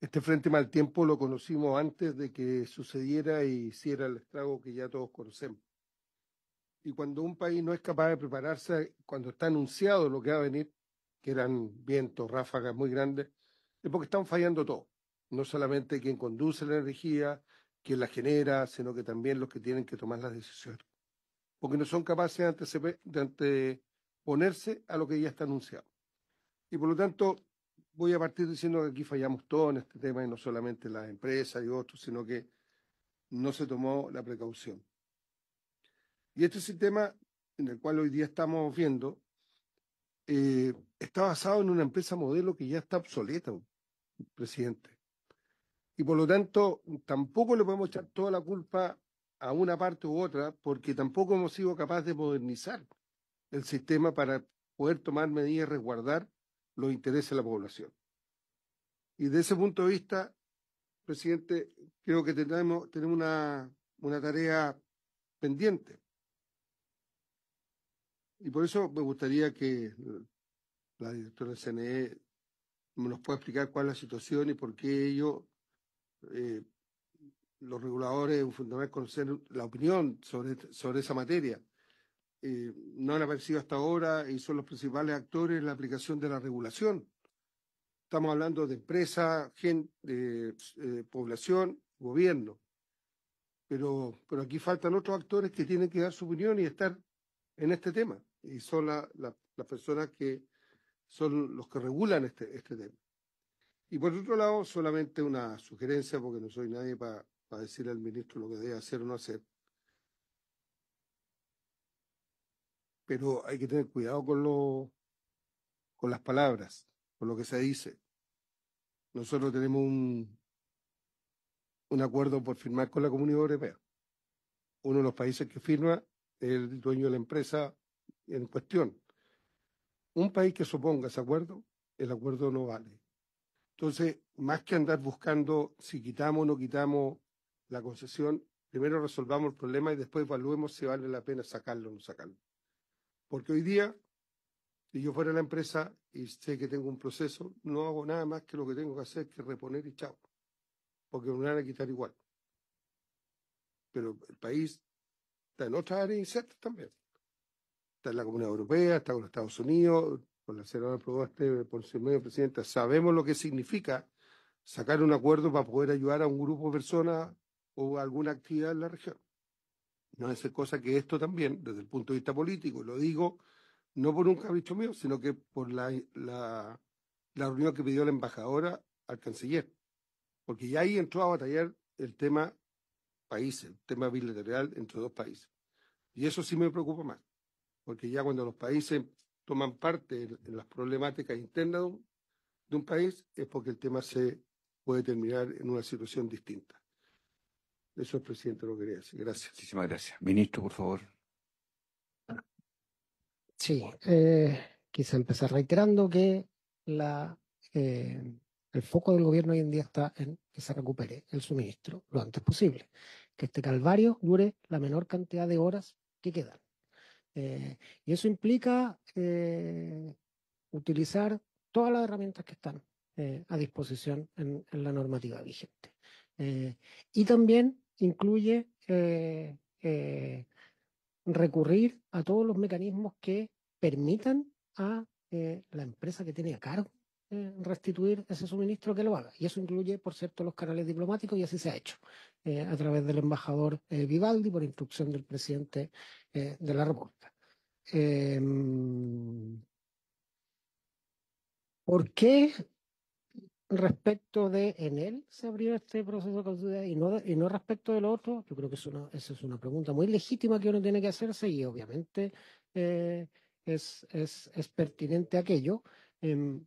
este Frente Mal Tiempo lo conocimos antes de que sucediera y hiciera el estrago que ya todos conocemos. Y cuando un país no es capaz de prepararse, cuando está anunciado lo que va a venir, que eran vientos, ráfagas muy grandes, es porque están fallando todo. No solamente quien conduce la energía, quien la genera, sino que también los que tienen que tomar las decisiones. Porque no son capaces de anteponerse a lo que ya está anunciado. Y por lo tanto, voy a partir diciendo que aquí fallamos todos en este tema y no solamente las empresas y otros, sino que no se tomó la precaución. Y este sistema en el cual hoy día estamos viendo eh, está basado en una empresa modelo que ya está obsoleta, presidente. Y por lo tanto, tampoco le podemos echar toda la culpa a una parte u otra, porque tampoco hemos sido capaces de modernizar el sistema para poder tomar medidas y resguardar los intereses de la población. Y de ese punto de vista, presidente, creo que tenemos, una tarea pendiente. Y por eso me gustaría que la directora del CNE nos pueda explicar cuál es la situación y por qué ellos, eh, los reguladores, un fundamental conocer la opinión sobre, sobre esa materia. Eh, no han aparecido hasta ahora y son los principales actores en la aplicación de la regulación. Estamos hablando de empresa, gente, eh, población, gobierno. Pero, pero aquí faltan otros actores que tienen que dar su opinión y estar en este tema y son las personas que son los que regulan este, este tema. Y por otro lado, solamente una sugerencia, porque no soy nadie para decirle al ministro lo que debe hacer o no hacer. Pero hay que tener cuidado con, lo, con las palabras, con lo que se dice. Nosotros tenemos un, un acuerdo por firmar con la Comunidad Europea. Uno de los países que firma es el dueño de la empresa en cuestión. Un país que suponga ese acuerdo, el acuerdo no vale. Entonces, más que andar buscando si quitamos o no quitamos la concesión, primero resolvamos el problema y después evaluemos si vale la pena sacarlo o no sacarlo. Porque hoy día, si yo fuera la empresa y sé que tengo un proceso, no hago nada más que lo que tengo que hacer, que reponer y chao. Porque me van a quitar igual. Pero el país está en otra área incierta también está en la Comunidad Europea, está con los Estados Unidos, con la senadora este por su medio presidenta, sabemos lo que significa sacar un acuerdo para poder ayudar a un grupo de personas o alguna actividad en la región. No es cosa que esto también, desde el punto de vista político, lo digo no por un capricho mío, sino que por la, la, la reunión que pidió la embajadora al canciller. Porque ya ahí entró a batallar el tema países, el tema bilateral entre dos países. Y eso sí me preocupa más porque ya cuando los países toman parte en las problemáticas internas de un país es porque el tema se puede terminar en una situación distinta. Eso es, presidente, lo que quería decir. Gracias. Muchísimas gracias. Ministro, por favor. Sí, eh, quise empezar reiterando que la, eh, el foco del gobierno hoy en día está en que se recupere el suministro lo antes posible, que este calvario dure la menor cantidad de horas que quedan. Eh, y eso implica eh, utilizar todas las herramientas que están eh, a disposición en, en, la normativa vigente. y también incluye recurrir a todos los mecanismos que permitan a la empresa que tiene a cargo eh, restituir ese suministro que lo haga. Y eso incluye, por cierto, los canales diplomáticos y así se ha hecho eh, a través del embajador eh, Vivaldi por instrucción del presidente de la República. Em, ¿Por qué respecto de en él se abrió este proceso de cautividad y no, y no respecto del otro? Yo creo que esa es una pregunta muy legítima que uno tiene que hacerse y obviamente es, pertinente aquello. Em,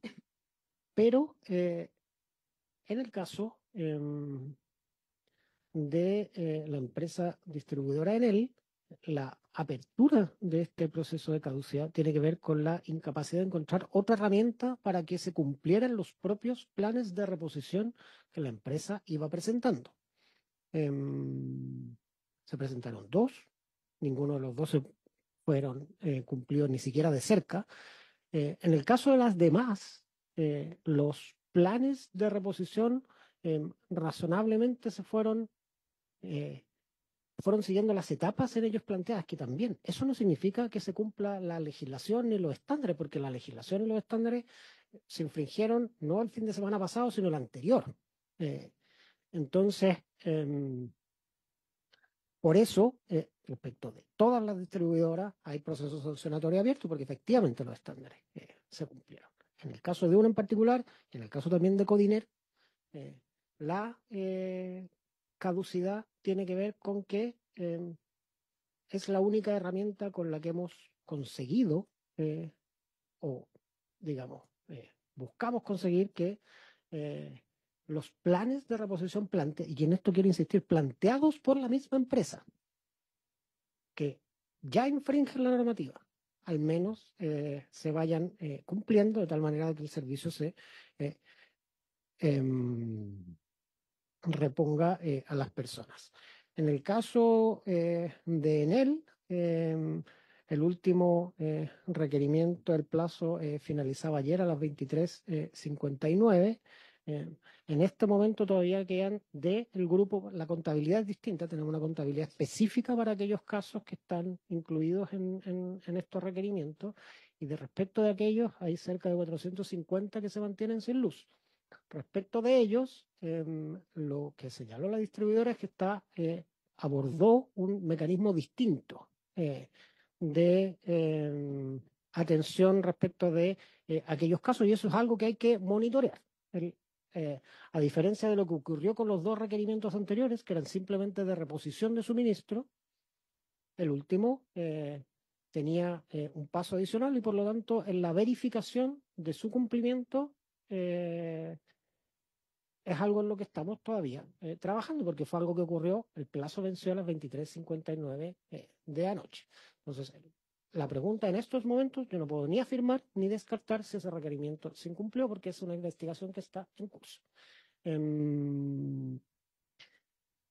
pero eh, en el caso em, de eh, la empresa distribuidora en él, la apertura de este proceso de caducidad tiene que ver con la incapacidad de encontrar otra herramienta para que se cumplieran los propios planes de reposición que la empresa iba presentando. Em, se presentaron dos, ninguno de los dos se fueron eh, cumplidos ni siquiera de cerca. en el caso de las demás, eh, los planes de reposición em, razonablemente se fueron, eh, fueron siguiendo las etapas en ellos planteadas, que también eso no significa que se cumpla la legislación ni los estándares, porque la legislación y los estándares se infringieron no el fin de semana pasado, sino el anterior. Eh, entonces, em, por eso, respecto de todas las distribuidoras, hay procesos sancionatorios abiertos porque efectivamente los estándares se cumplieron. En el caso de uno en particular, y en el caso también de Codiner, eh, la eh, caducidad tiene que ver con que em, es la única herramienta con la que hemos conseguido eh, o, digamos, buscamos conseguir que los planes de reposición plante y en esto quiero insistir, planteados por la misma empresa, que ya infringen la normativa, al menos eh, se vayan eh, cumpliendo de tal manera que el servicio se eh, em, reponga a las personas. En el caso de Enel, em, el último requerimiento, del plazo finalizaba ayer a las 23.59 en este momento todavía quedan del el grupo, la contabilidad es distinta, tenemos una contabilidad específica para aquellos casos que están incluidos en, estos requerimientos y de respecto de aquellos hay cerca de 450 que se mantienen sin luz. Respecto de ellos, em, lo que señaló la distribuidora es que está, eh, abordó un mecanismo distinto eh, de em, atención respecto de eh, aquellos casos y eso es algo que hay que monitorear. Eh, a diferencia de lo que ocurrió con los dos requerimientos anteriores, que eran simplemente de reposición de suministro, el último eh, tenía eh, un paso adicional y por lo tanto en la verificación de su cumplimiento es algo en lo que estamos todavía trabajando, porque fue algo que ocurrió, el plazo venció a las 23.59 de anoche. Entonces, la pregunta en estos momentos, yo no puedo ni afirmar ni descartar si ese requerimiento se incumplió porque es una investigación que está en curso. Em,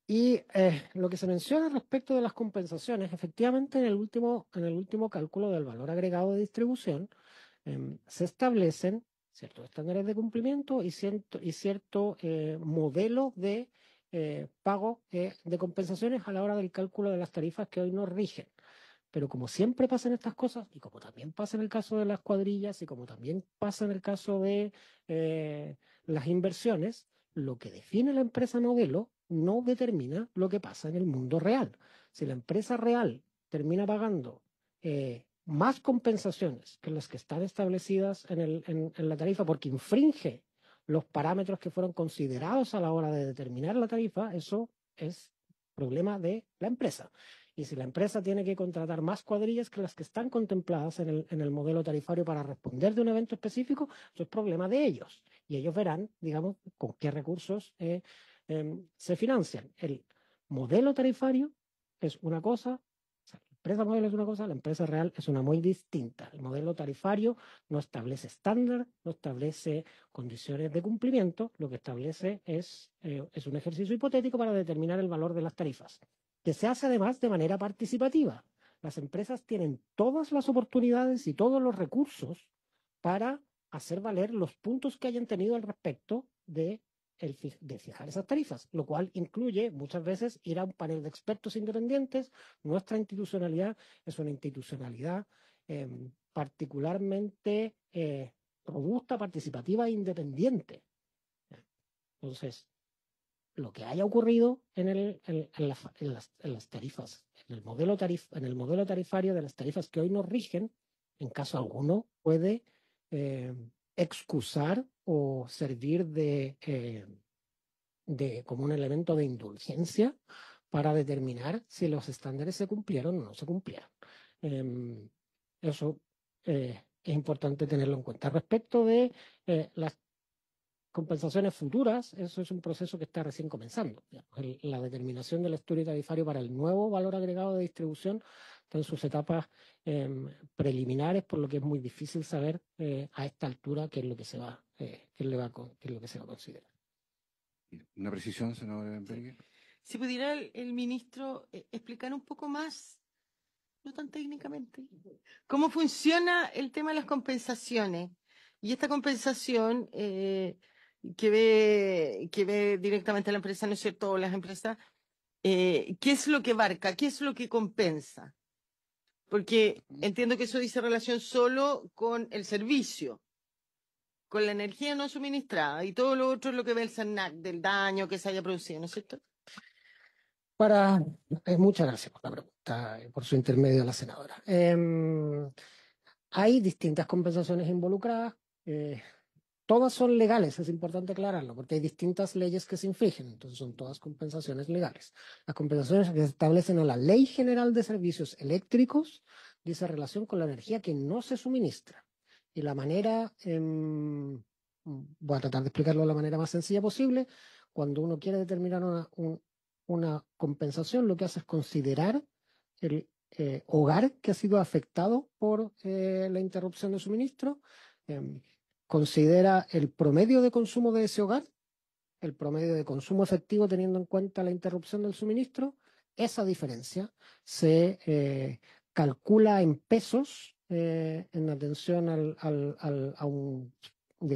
y eh, lo que se menciona respecto de las compensaciones, efectivamente en el último, en el último cálculo del valor agregado de distribución em, se establecen ciertos estándares de cumplimiento y cierto, y cierto eh, modelo de eh, pago de compensaciones a la hora del cálculo de las tarifas que hoy nos rigen. Pero como siempre pasan estas cosas, y como también pasa en el caso de las cuadrillas, y como también pasa en el caso de eh, las inversiones, lo que define la empresa modelo no determina lo que pasa en el mundo real. Si la empresa real termina pagando eh, más compensaciones que las que están establecidas en la tarifa porque infringe los parámetros que fueron considerados a la hora de determinar la tarifa, eso es problema de la empresa. Y si la empresa tiene que contratar más cuadrillas que las que están contempladas en el, modelo tarifario para responder de un evento específico, eso es problema de ellos. Y ellos verán, digamos, con qué recursos eh, em, se financian. El modelo tarifario es una cosa, la empresa modelo es una cosa, la empresa real es una muy distinta. El modelo tarifario no establece estándar, no establece condiciones de cumplimiento, lo que establece es eh, un ejercicio hipotético para determinar el valor de las tarifas que se hace además de manera participativa. Las empresas tienen todas las oportunidades y todos los recursos para hacer valer los puntos que hayan tenido al respecto de, el, fijar esas tarifas, lo cual incluye muchas veces ir a un panel de expertos independientes. Nuestra institucionalidad es una institucionalidad em, particularmente eh, robusta, participativa e independiente. Entonces, lo que haya ocurrido en, las, tarifas, en el, modelo tarifario de las tarifas que hoy nos rigen, en caso alguno, puede eh, excusar o servir eh, de, como un elemento de indulgencia para determinar si los estándares se cumplieron o no se cumplieron. Em, eso eh, es importante tenerlo en cuenta. Respecto de las compensaciones futuras, eso es un proceso que está recién comenzando. La determinación del estudio tarifario para el nuevo valor agregado de distribución está en sus etapas em, preliminares, por lo que es muy difícil saber eh, a esta altura qué es lo que se va, eh, le va a, lo que se va considerar. Una precisión, senador Berger. Si pudiera el, ministro eh, explicar un poco más, no tan técnicamente, cómo funciona el tema de las compensaciones. Y esta compensación que ve, que ve directamente a la empresa, ¿no es cierto? O las empresas, eh, ¿qué es lo que abarca? ¿Qué es lo que compensa? Porque entiendo que eso dice relación solo con el servicio, con la energía no suministrada y todo lo otro es lo que ve el SANAC del daño que se haya producido, ¿no es cierto? Para, eh, muchas gracias por la pregunta, por su intermedio a la senadora. Em, hay distintas compensaciones involucradas. Eh, todas son legales, es importante aclararlo, porque hay distintas leyes que se infringen, entonces son todas compensaciones legales. Las compensaciones que se establecen en la Ley General de Servicios Eléctricos dice relación con la energía que no se suministra. Y la manera, em, voy a tratar de explicarlo de la manera más sencilla posible, cuando uno quiere determinar una, una compensación, lo que hace es considerar el eh, hogar que ha sido afectado por eh, la interrupción de suministro. Eh, considera el promedio de consumo de ese hogar, el promedio de consumo efectivo teniendo en cuenta la interrupción del suministro, esa diferencia se eh, calcula en pesos eh, en atención al, a un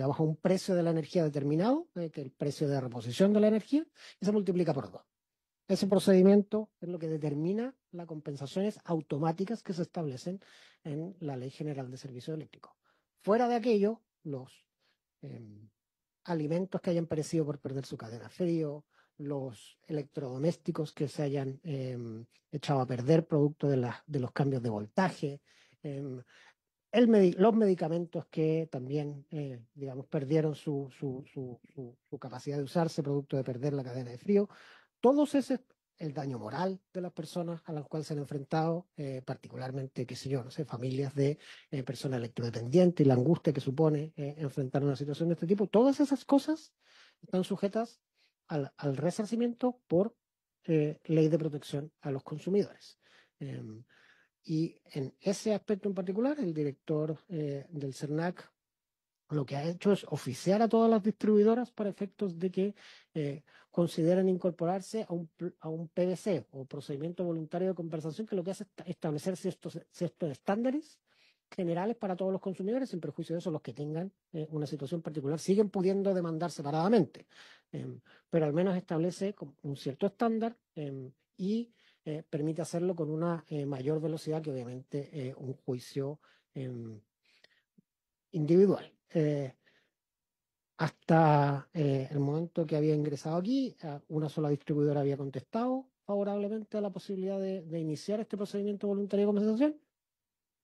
a un precio de la energía determinado, eh, el precio de reposición de la energía, y se multiplica por dos. Ese procedimiento es lo que determina las compensaciones automáticas que se establecen en la Ley General de Servicios Eléctricos. Fuera de aquello, los em, alimentos que hayan perecido por perder su cadena frío, los electrodomésticos que se hayan em, echado a perder producto de, las de los cambios de voltaje, em, los medicamentos que también, eh, digamos, perdieron su, su, su, capacidad de usarse producto de perder la cadena de frío. Todos esos, el daño moral de las personas a las cuales se han enfrentado, eh, particularmente, qué sé yo, no sé, familias de eh, personas electrodependientes y la angustia que supone eh, enfrentar una situación de este tipo. Todas esas cosas están sujetas al, al resarcimiento por ley de protección a los consumidores. Em, y en ese aspecto en particular, el director del CERNAC lo que ha hecho es oficiar a todas las distribuidoras para efectos de que eh, consideren incorporarse a un, a un o procedimiento voluntario de conversación que lo que hace es establecer ciertos, ciertos estándares generales para todos los consumidores, sin perjuicio de eso, los que tengan eh, una situación particular siguen pudiendo demandar separadamente, em, pero al menos establece un cierto estándar em, y eh, permite hacerlo con una mayor velocidad que obviamente un juicio em, individual eh, hasta eh, el momento que había ingresado aquí, eh, una sola distribuidora había contestado favorablemente a la posibilidad de, iniciar este procedimiento voluntario de compensación.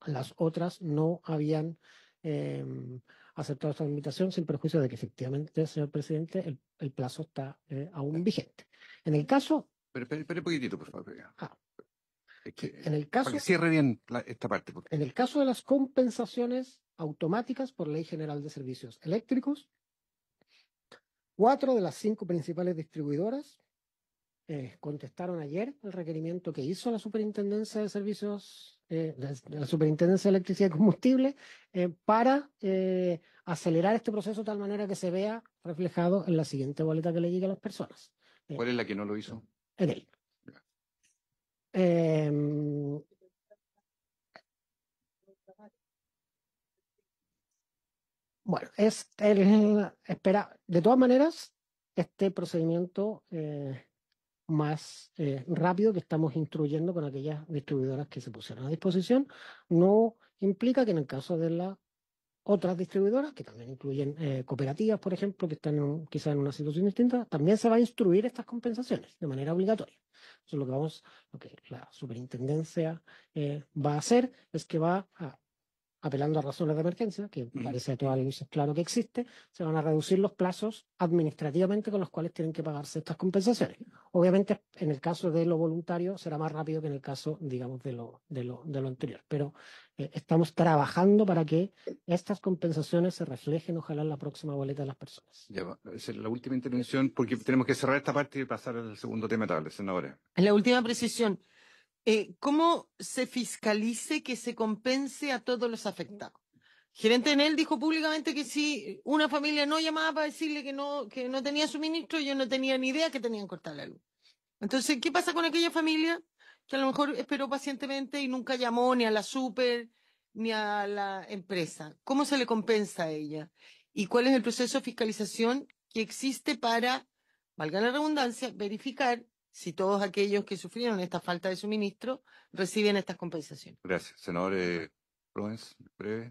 Las otras no habían em, aceptado esta invitación sin perjuicio de que efectivamente, señor presidente, el, plazo está eh, aún vigente. En el caso... un poquitito, por favor. Ah. que, en el caso, que cierre bien esta parte. En el caso de las compensaciones, automáticas por Ley General de Servicios Eléctricos. Cuatro de las cinco principales distribuidoras eh, contestaron ayer el requerimiento que hizo la Superintendencia de Servicios, eh, la Superintendencia de Electricidad y Combustible, eh, para acelerar este proceso de tal manera que se vea reflejado en la siguiente boleta que le llegue a las personas. ¿Cuál es la que no lo hizo? En él. Eh, Bueno, es el, de todas maneras, este procedimiento eh, más eh, rápido que estamos instruyendo con aquellas distribuidoras que se pusieron a disposición no implica que en el caso de las otras distribuidoras, que también incluyen eh, cooperativas, por ejemplo, que están en, quizá en una situación distinta, también se va a instruir estas compensaciones de manera obligatoria. Eso lo que vamos, lo que la superintendencia va a hacer, es que va a apelando a razones de emergencia, que parece a todas las luces claro que existe, se van a reducir los plazos administrativamente con los cuales tienen que pagarse estas compensaciones. Obviamente, en el caso de lo voluntario, será más rápido que en el caso, digamos, de lo, de lo, anterior. Pero eh, estamos trabajando para que estas compensaciones se reflejen, ojalá, en la próxima boleta de las personas. Es la última intervención, porque tenemos que cerrar esta parte y pasar al segundo tema, tal, senadora. La última precisión. Eh, cómo se fiscalice que se compense a todos los afectados. Gerente Enel dijo públicamente que si una familia no llamaba para decirle que no, que no tenía suministro, yo no tenía ni idea que tenían que cortar la luz. Entonces, ¿qué pasa con aquella familia que a lo mejor esperó pacientemente y nunca llamó ni a la super ni a la empresa? ¿Cómo se le compensa a ella? ¿Y cuál es el proceso de fiscalización que existe para, valga la redundancia, verificar si todos aquellos que sufrieron esta falta de suministro reciben estas compensaciones. Gracias. Senador eh,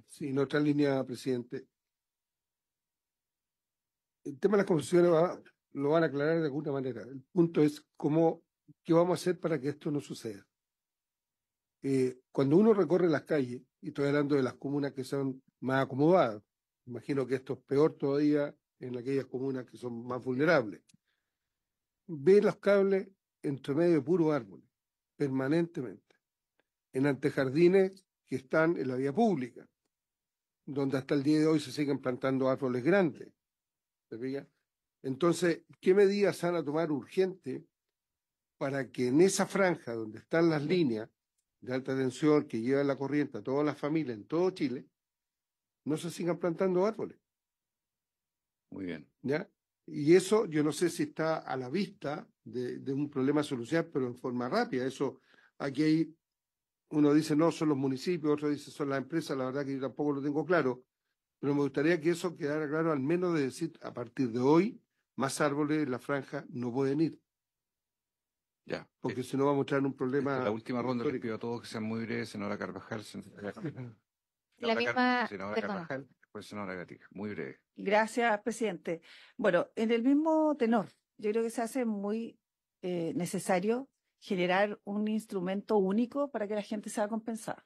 Sí, en otra línea, presidente. El tema de las concesiones lo van a aclarar de alguna manera. El punto es cómo, qué vamos a hacer para que esto no suceda. Eh, cuando uno recorre las calles, y estoy hablando de las comunas que son más acomodadas, imagino que esto es peor todavía en aquellas comunas que son más vulnerables ve los cables entre medio de puros árboles, permanentemente, en antejardines que están en la vía pública, donde hasta el día de hoy se siguen plantando árboles grandes. Entonces, ¿qué medidas van a tomar urgente para que en esa franja donde están las líneas de alta tensión que llevan la corriente a todas las familias en todo Chile, no se sigan plantando árboles? Muy bien. ¿Ya? Y eso yo no sé si está a la vista de, un problema a solucionar, pero en forma rápida. Eso aquí hay, uno dice no, son los municipios, otro dice son las empresas, la verdad que yo tampoco lo tengo claro, pero me gustaría que eso quedara claro, al menos de decir a partir de hoy, más árboles en la franja no pueden ir. Ya. Porque si no va a mostrar un problema. La última ronda le pido a todos que sean muy breves, senadora Carvajal. la misma. señora pues muy breve. Gracias, presidente. Bueno, en el mismo tenor, yo creo que se hace muy eh, necesario generar un instrumento único para que la gente sea compensada.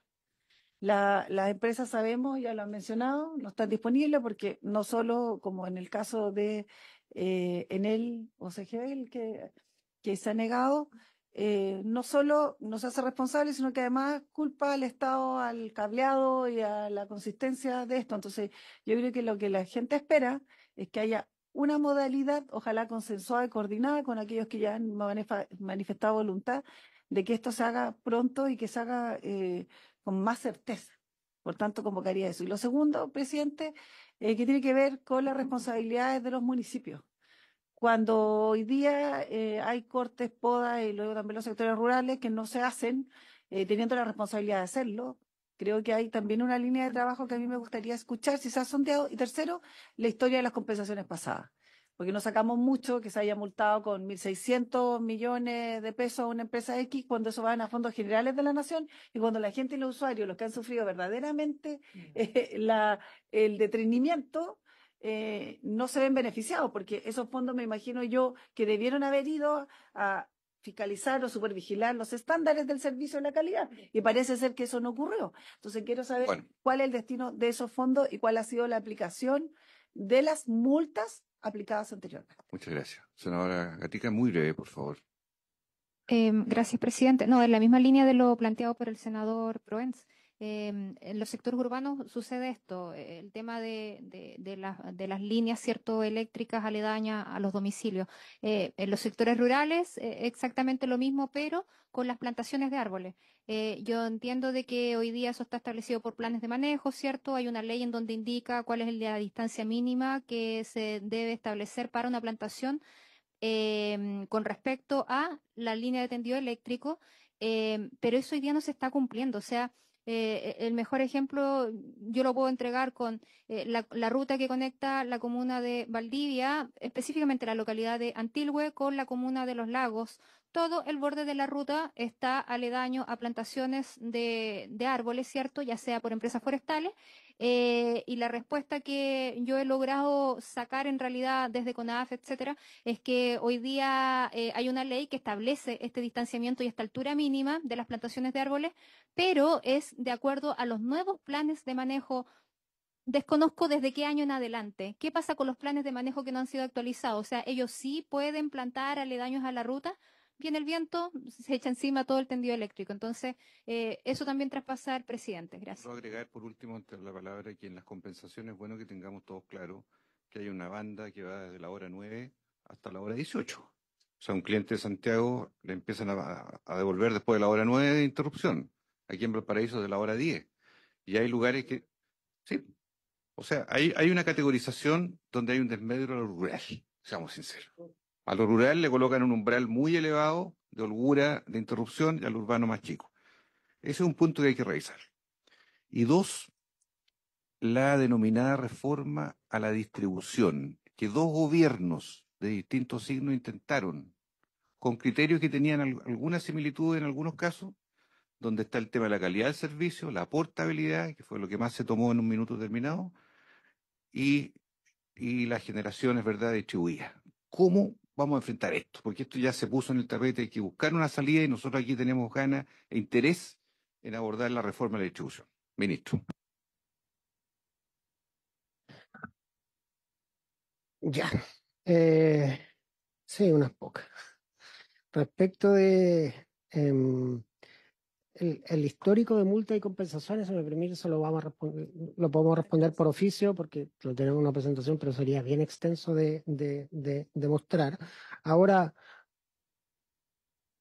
La, las empresas sabemos, ya lo han mencionado, no están disponibles porque no solo como en el caso de eh, Enel o CGL que, que se ha negado, eh, no solo nos hace responsable, sino que además culpa al Estado, al cableado y a la consistencia de esto. Entonces, yo creo que lo que la gente espera es que haya una modalidad, ojalá consensuada y coordinada con aquellos que ya han manifestado voluntad de que esto se haga pronto y que se haga eh, con más certeza. Por tanto, convocaría eso. Y lo segundo, presidente, eh, que tiene que ver con las responsabilidades de los municipios cuando hoy día eh, hay cortes, podas y luego también los sectores rurales que no se hacen, eh, teniendo la responsabilidad de hacerlo. Creo que hay también una línea de trabajo que a mí me gustaría escuchar, si se ha sondeado. Y tercero, la historia de las compensaciones pasadas. Porque no sacamos mucho que se haya multado con 1.600 millones de pesos a una empresa X cuando eso va a fondos generales de la nación y cuando la gente y los usuarios, los que han sufrido verdaderamente mm. eh, el detenimiento, eh, no se ven beneficiados, porque esos fondos me imagino yo que debieron haber ido a fiscalizar o supervigilar los estándares del servicio en la calidad. Y parece ser que eso no ocurrió. Entonces quiero saber cuál es el destino de esos fondos y cuál ha sido la aplicación de las multas aplicadas anteriormente. Muchas gracias. Senadora Gatica, muy breve, por favor. Em, gracias, presidente. No, en la misma línea de lo planteado por el senador Proens. Em, en los sectores urbanos sucede esto, eh, el tema de, las líneas cierto eléctricas aledañas a los domicilios. Eh, en los sectores rurales eh, exactamente lo mismo, pero con las plantaciones de árboles. yo entiendo de que hoy día eso está establecido por planes de manejo, ¿cierto? Hay una ley en donde indica cuál es la distancia mínima que se debe establecer para una plantación em, con respecto a la línea de tendido eléctrico. Em, pero eso hoy día no se está cumpliendo. O sea, eh, e, el mejor ejemplo yo lo puedo entregar con eh, la, la, ruta que conecta la comuna de Valdivia, específicamente la localidad de Antilhue, con la comuna de Los Lagos, todo el borde de la ruta está aledaño a plantaciones de, árboles, ¿cierto? Ya sea por empresas forestales. Eh, y la respuesta que yo he logrado sacar en realidad desde CONAF, etcétera, es que hoy día eh, hay una ley que establece este distanciamiento y esta altura mínima de las plantaciones de árboles, pero es de acuerdo a los nuevos planes de manejo desconozco desde qué año en adelante. ¿Qué pasa con los planes de manejo que no han sido actualizados? O sea, ellos sí pueden plantar aledaños a la ruta viene el viento, se echa encima todo el tendido eléctrico. Entonces, eh, eso también traspasa al presidente. Gracias. Quiero agregar por último entre la palabra que en las compensaciones bueno que tengamos todos claro que hay una banda que va desde la hora 9 hasta la hora 18. O sea, un cliente de Santiago le empiezan a, devolver después de la hora 9 de interrupción. Aquí en Valparaíso de la hora 10. Y hay lugares que... Sí. O sea, hay, hay una categorización donde hay un desmedro rural, seamos sinceros. A lo rural le colocan un umbral muy elevado de holgura, de interrupción, y al urbano más chico. Ese es un punto que hay que revisar. Y dos, la denominada reforma a la distribución, que dos gobiernos de distintos signos intentaron, con criterios que tenían alguna similitud en algunos casos, donde está el tema de la calidad del servicio, la portabilidad, que fue lo que más se tomó en un minuto terminado, y, y las generaciones, ¿verdad?, distribuidas. ¿Cómo vamos a enfrentar esto, porque esto ya se puso en el tapete, hay que buscar una salida y nosotros aquí tenemos ganas e interés en abordar la reforma de la distribución. Ministro. Ya. Eh, sí, unas pocas. Respecto de em, el, histórico de multa y compensaciones, en primer lugar lo, vamos lo podemos responder por oficio porque lo tenemos en una presentación, pero sería bien extenso de, demostrar Ahora,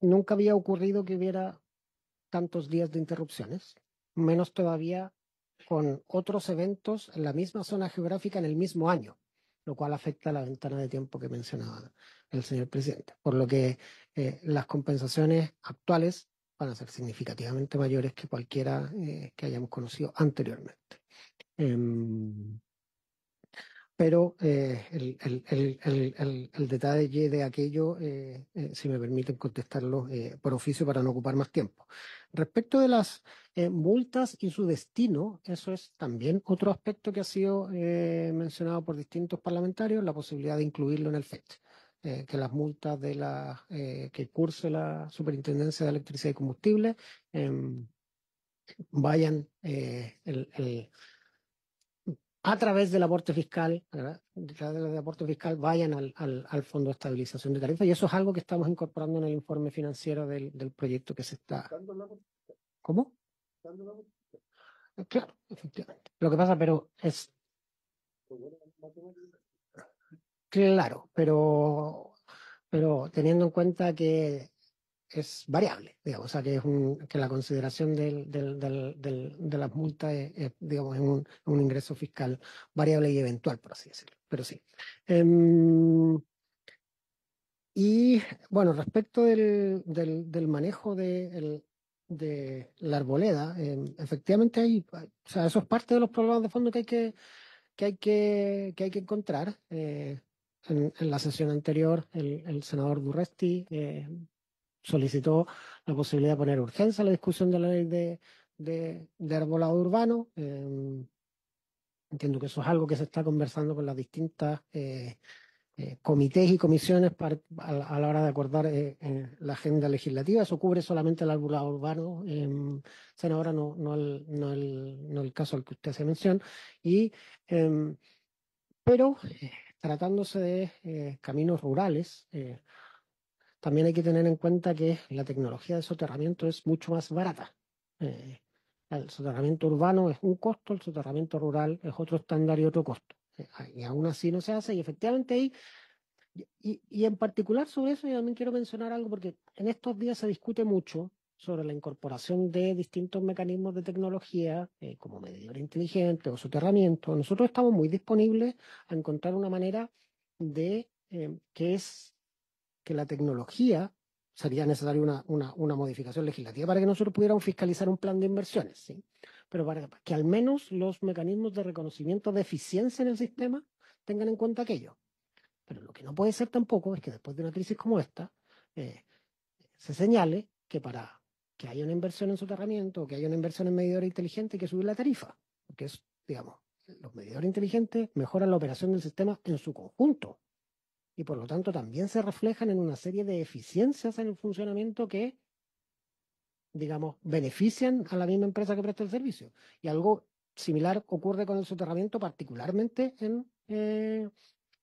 nunca había ocurrido que hubiera tantos días de interrupciones, menos todavía con otros eventos en la misma zona geográfica en el mismo año, lo cual afecta a la ventana de tiempo que mencionaba el señor presidente. Por lo que eh, las compensaciones actuales van a ser significativamente mayores que cualquiera eh, que hayamos conocido anteriormente. Em, pero eh, el, el, detalle de aquello, eh, si me permiten contestarlo por oficio para no ocupar más tiempo. Respecto de las multas y su destino, eso es también otro aspecto que ha sido mencionado por distintos parlamentarios, la posibilidad de incluirlo en el FET. Eh, que las multas de la eh, que curse la Superintendencia de Electricidad y Combustible em, vayan eh, el, a través del aporte fiscal, de del aporte fiscal vayan al, Fondo de Estabilización de Tarifas y eso es algo que estamos incorporando en el informe financiero del, del proyecto que se está. ¿Cómo? Claro, efectivamente. Lo que pasa, pero es Claro, pero, pero teniendo en cuenta que es variable, digamos, o sea, que, es un, que la consideración de las multas es, digamos, es un, ingreso fiscal variable y eventual, por así decirlo. Pero sí. Em, y bueno, respecto del, del manejo de, la arboleda, em, efectivamente hay, o sea, eso es parte de los problemas de fondo que hay que, que, hay que, que, hay que encontrar. Eh, en, la sesión anterior, el, senador Durresti eh, solicitó la posibilidad de poner urgencia a la discusión de la ley de, de, arbolado urbano. Eh, entiendo que eso es algo que se está conversando con las distintas eh, comités y comisiones para, a, la hora de acordar la agenda legislativa. Eso cubre solamente el arbolado urbano, senadora, no, no, el, no, el, no el caso al que usted se menciona. Y, pero tratándose de eh, caminos rurales, eh, también hay que tener en cuenta que la tecnología de soterramiento es mucho más barata. Eh, el soterramiento urbano es un costo, el soterramiento rural es otro estándar y otro costo. y aún así no se hace y efectivamente ahí... y en particular sobre eso yo también quiero mencionar algo porque en estos días se discute mucho sobre la incorporación de distintos mecanismos de tecnología, eh, como medidor inteligente o soterramiento, nosotros estamos muy disponibles a encontrar una manera de eh, que es que la tecnología sería necesaria una, modificación legislativa para que nosotros pudiéramos fiscalizar un plan de inversiones, ¿sí? pero para que al menos los mecanismos de reconocimiento de eficiencia en el sistema tengan en cuenta aquello. Pero lo que no puede ser tampoco es que después de una crisis como esta eh, se señale que para que haya una inversión en soterramiento, que haya una inversión en medidores inteligentes y que subir la tarifa, porque es, digamos, los medidores inteligentes mejoran la operación del sistema en su conjunto y por lo tanto también se reflejan en una serie de eficiencias en el funcionamiento que, digamos, benefician a la misma empresa que presta el servicio. Y algo similar ocurre con el soterramiento, particularmente en, eh,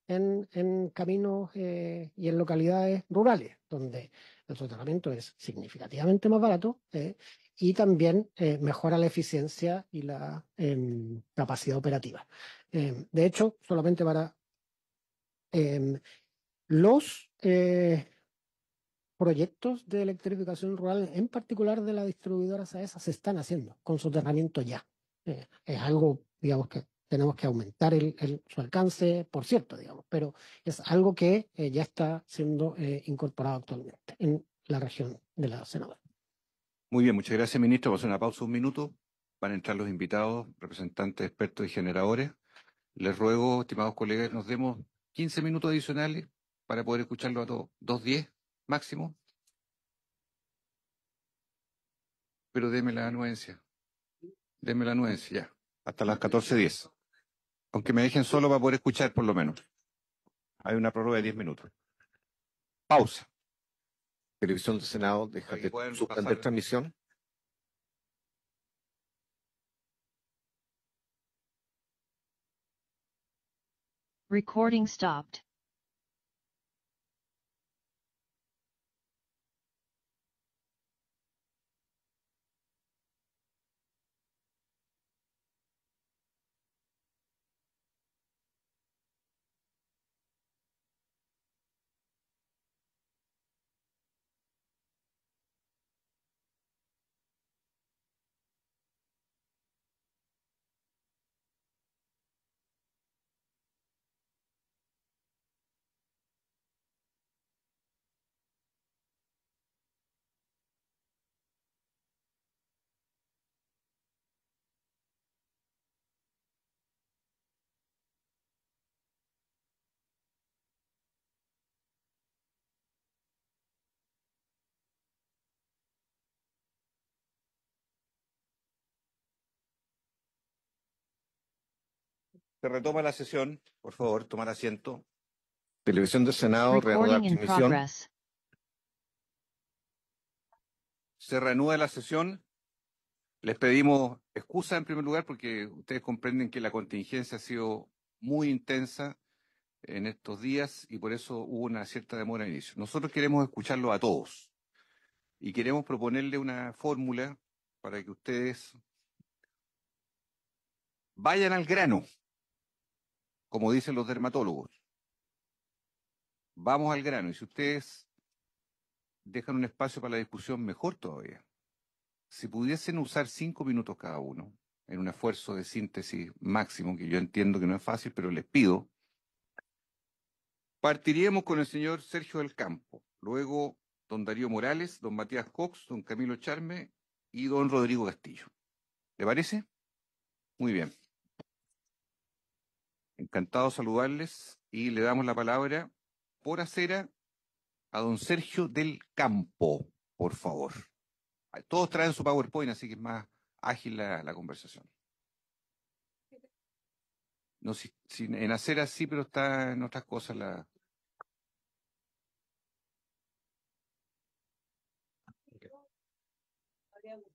en, caminos eh, y en localidades rurales, donde el soterramiento es significativamente más barato eh, y también eh, mejora la eficiencia y la em, capacidad operativa. Em, de hecho, solamente para em, los eh, proyectos de electrificación rural, en particular de la distribuidora SAESA, se están haciendo con soterramiento ya. es algo, digamos, que tenemos que aumentar su alcance, por cierto, digamos, pero es algo que eh, ya está siendo eh, incorporado actualmente en la región de la senadora. Muy bien, muchas gracias, ministro. Vamos a hacer una pausa un minuto. Van a entrar los invitados, representantes, expertos y generadores. Les ruego, estimados colegas, nos demos 15 minutos adicionales para poder escucharlo a todos. 2.10 máximo. Pero déme la anuencia. Deme la anuencia, Hasta las 14.10. Aunque me dejen solo va a poder escuchar por lo menos. Hay una prórroga de 10 minutos. Pausa. Televisión del Senado, deja de suspender transmisión. Recording stopped. Se retoma la sesión. Por favor, tomar asiento. Televisión del Senado, la Se reanuda la sesión. Les pedimos excusa en primer lugar porque ustedes comprenden que la contingencia ha sido muy intensa en estos días y por eso hubo una cierta demora de inicio. Nosotros queremos escucharlo a todos y queremos proponerle una fórmula para que ustedes vayan al grano como dicen los dermatólogos. Vamos al grano y si ustedes dejan un espacio para la discusión, mejor todavía. Si pudiesen usar cinco minutos cada uno, en un esfuerzo de síntesis máximo, que yo entiendo que no es fácil, pero les pido, partiríamos con el señor Sergio del Campo, luego don Darío Morales, don Matías Cox, don Camilo Charme y don Rodrigo Castillo. ¿Le parece? Muy bien. Encantado de saludarles y le damos la palabra por acera a don Sergio del Campo, por favor. Todos traen su PowerPoint, así que es más ágil la, conversación. No, en acera sí, pero está en otras cosas la...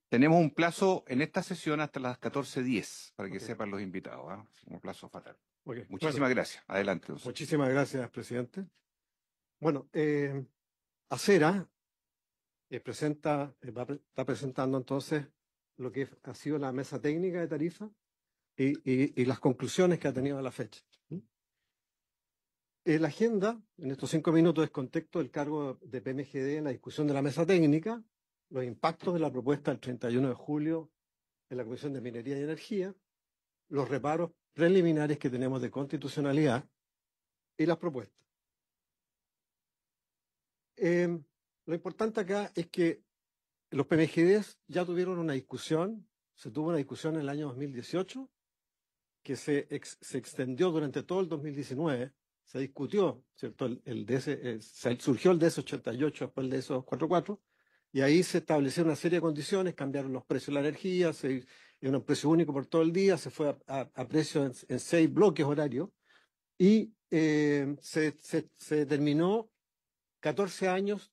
Tenemos un plazo en esta sesión hasta las 14.10, para que sepan los invitados. ¿ah? Un plazo fatal. Muchísimas gracias. Adelante. Muchísimas gracias, presidente. Bueno, eh, Acera eh, presenta, eh, está presentando entonces lo que ha sido la mesa técnica de tarifa y, y las conclusiones que ha tenido a la fecha. ¿Mm? la agenda, en estos cinco minutos, es contexto del cargo de PMGD en la discusión de la mesa técnica, los impactos de la propuesta del 31 de julio en la Comisión de Minería y Energía, los reparos preliminares que tenemos de constitucionalidad y las propuestas. Em, lo importante acá es que los PMGDs ya tuvieron una discusión, se tuvo una discusión en el año 2018 que se, extendió durante todo el 2019, se discutió, ¿cierto? El, el eh, surgió el DS88, después el ds 44 y ahí se establecieron una serie de condiciones, cambiaron los precios de la energía, se en un precio único por todo el día, se fue a, a, precio en, seis bloques horarios y eh, se, se, determinó 14 años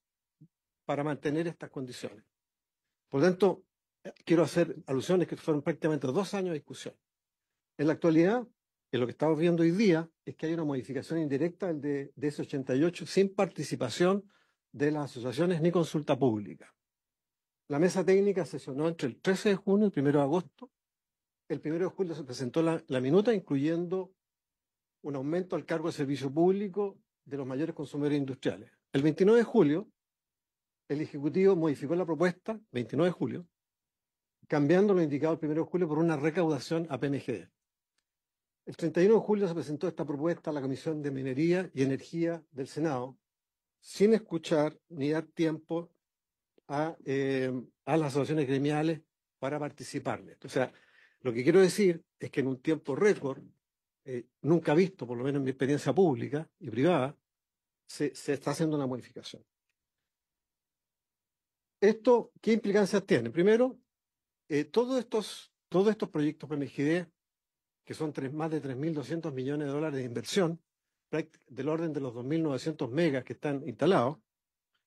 para mantener estas condiciones. Por lo tanto, quiero hacer alusiones que fueron prácticamente dos años de discusión. En la actualidad, en lo que estamos viendo hoy día, es que hay una modificación indirecta del de, de 88 sin participación de las asociaciones ni consulta pública. La mesa técnica sesionó entre el 13 de junio y el 1 de agosto. El 1 de julio se presentó la, minuta, incluyendo un aumento al cargo de servicio público de los mayores consumidores industriales. El 29 de julio, el Ejecutivo modificó la propuesta, 29 de julio, cambiando lo indicado el 1 de julio por una recaudación a PMGD. El 31 de julio se presentó esta propuesta a la Comisión de Minería y Energía del Senado, sin escuchar ni dar tiempo Em, a, las asociaciones gremiales para participarles O sea, lo que quiero decir es que en un tiempo récord, eh, nunca visto, por lo menos en mi experiencia pública y privada, se, está haciendo una modificación. ¿Esto qué implicancias tiene? Primero, eh, todos, estos, todos estos proyectos PMGD, que son más de 3.200 millones de dólares de inversión, del orden de los 2.900 megas que están instalados,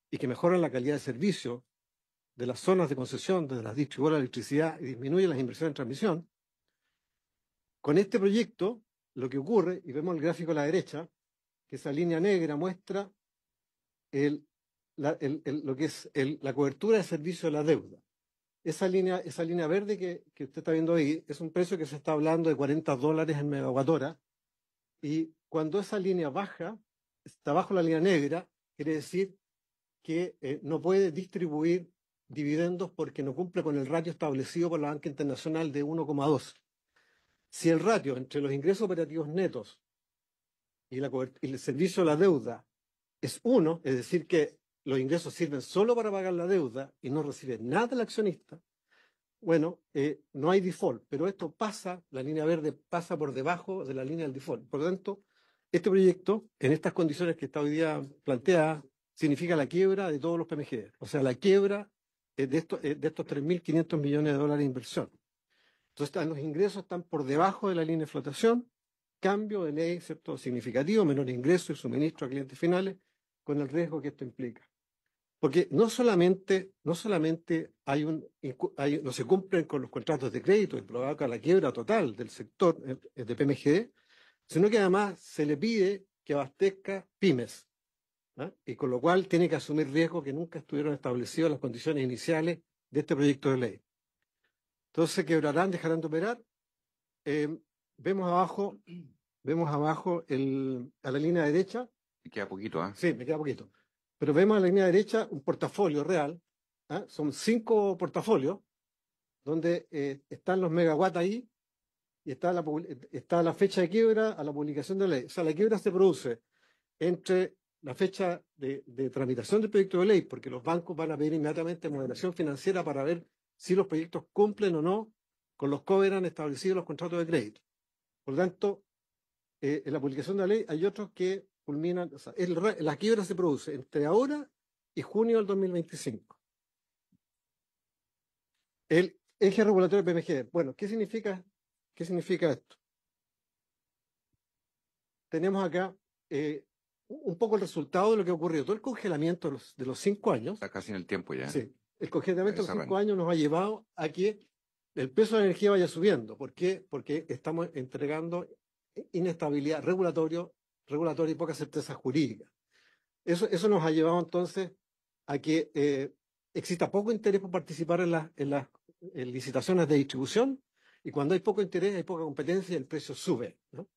y que mejoran la calidad de servicio de las zonas de concesión donde las distribuye la electricidad y disminuye las inversiones en transmisión, con este proyecto lo que ocurre, y vemos el gráfico a la derecha, que esa línea negra muestra la, lo que es la cobertura de servicio de la deuda. Esa línea, esa línea verde que, usted está viendo ahí es un precio que se está hablando de 40 dólares en megawatt Y cuando esa línea baja, está bajo la línea negra, quiere decir que eh, no puede distribuir dividendos porque no cumple con el ratio establecido por la banca internacional de 1,2. Si el ratio entre los ingresos operativos netos y, el servicio de la deuda es 1, es decir, que los ingresos sirven solo para pagar la deuda y no recibe nada el accionista, bueno, eh, no hay default, pero esto pasa, la línea verde pasa por debajo de la línea del default. Por lo tanto, este proyecto, en estas condiciones que está hoy día planteada, significa la quiebra de todos los PMG, o sea, la quiebra eh, eh, de estos, de estos 3.500 millones de dólares de inversión. Entonces, los ingresos están por debajo de la línea de flotación, cambio de ley ¿cierto? significativo, menor ingreso y suministro a clientes finales, con el riesgo que esto implica. Porque no solamente, no solamente hay un, no se cumplen con los contratos de crédito y provoca la quiebra total del sector eh, de PMGD, sino que además se le pide que abastezca pymes, ¿ah? y con lo cual tiene que asumir riesgos que nunca estuvieron establecidos en las condiciones iniciales de este proyecto de ley. Entonces quebrarán, dejarán de operar. Em, vemos abajo, vemos abajo a la línea derecha. Me queda poquito, ¿ah? Sí, me queda poquito. Pero vemos a la línea derecha un portafolio real. ¿ah? Son cinco portafolios donde eh, están los megawatts ahí y está la, está la fecha de quiebra a la publicación de la ley. O sea, la quiebra se produce entre la fecha de, tramitación del proyecto de ley, porque los bancos van a pedir inmediatamente moderación financiera para ver si los proyectos cumplen o no con los cobran establecidos en los contratos de crédito. Por lo tanto, eh, en la publicación de la ley hay otros que culminan, o sea, la quiebra se produce entre ahora y junio del 2025. El eje regulatorio del PMG. Bueno, ¿qué significa, qué significa esto? Tenemos acá eh, un poco el resultado de lo que ha ocurrido. Todo el congelamiento de los, cinco años. Está casi en el tiempo ya. Sí. El congelamiento de los cinco años nos ha llevado a que el peso de la energía vaya subiendo. ¿Por qué? Porque estamos entregando inestabilidad regulatorio, regulatoria y poca certeza jurídica. Eso, eso nos ha llevado entonces a que eh, exista poco interés por participar en, las licitaciones de distribución y cuando hay poco interés hay poca competencia y el precio sube. ¿no?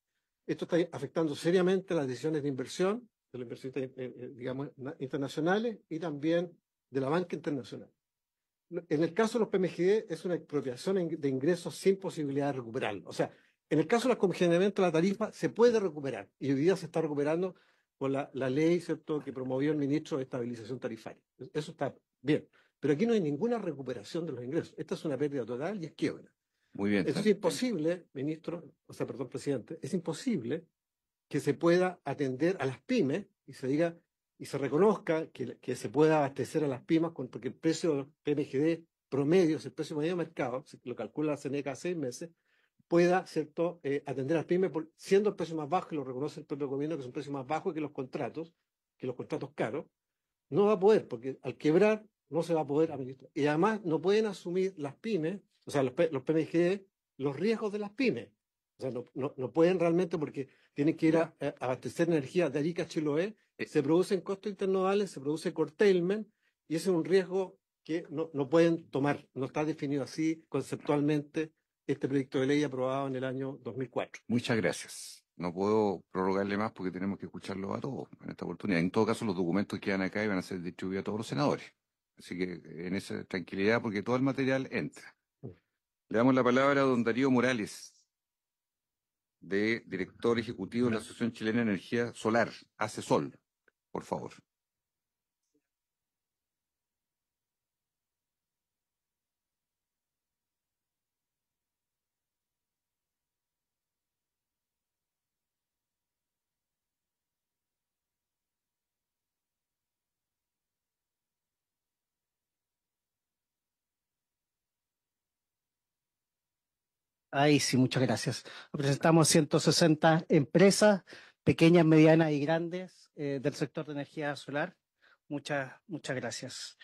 Esto está afectando seriamente las decisiones de inversión de los inversionistas, eh, eh, digamos, internacionales y también de la banca internacional. En el caso de los PMGD es una expropiación de ingresos sin posibilidad de recuperarlo. O sea, en el caso de los de la tarifa se puede recuperar y hoy día se está recuperando con la, ley que promovió el ministro de estabilización tarifaria. E-, eso está bien. Pero aquí no hay ninguna recuperación de los ingresos. Esta es una pérdida total y es quiebra. Muy bien. Eso es imposible, ministro, o sea, perdón, presidente, es imposible que se pueda atender a las pymes y se diga y se reconozca que, se pueda abastecer a las pymes con, porque el precio PMGD promedio, es el precio medio de mercado, lo calcula la CNE hace seis meses, pueda ¿cierto? Eh, atender a las pymes por, siendo el precio más bajo, y lo reconoce el propio gobierno, que es un precio más bajo que los contratos, que los contratos caros, no va a poder, porque al quebrar no se va a poder administrar. Y además no pueden asumir las pymes, o sea, los, los PMG, los riesgos de las pymes. O sea, no, pueden realmente porque tienen que ir a, abastecer energía de Arica Chiloé, eh. se producen costos internodales, se produce curtailment, y ese es un riesgo que no, pueden tomar, no está definido así conceptualmente este proyecto de ley aprobado en el año 2004. Muchas gracias. No puedo prorrogarle más porque tenemos que escucharlo a todos en esta oportunidad. En todo caso, los documentos que quedan acá y van a ser distribuidos a todos los senadores. Así que eh, en esa tranquilidad, porque todo el material entra. Le damos la palabra a don Darío Morales, de director ejecutivo de la Asociación Chilena de Energía Solar, Hace sol, por favor. Ahí sí, muchas gracias. Representamos 160 empresas, pequeñas, medianas y grandes eh, del sector de energía solar. Muchas, muchas gracias.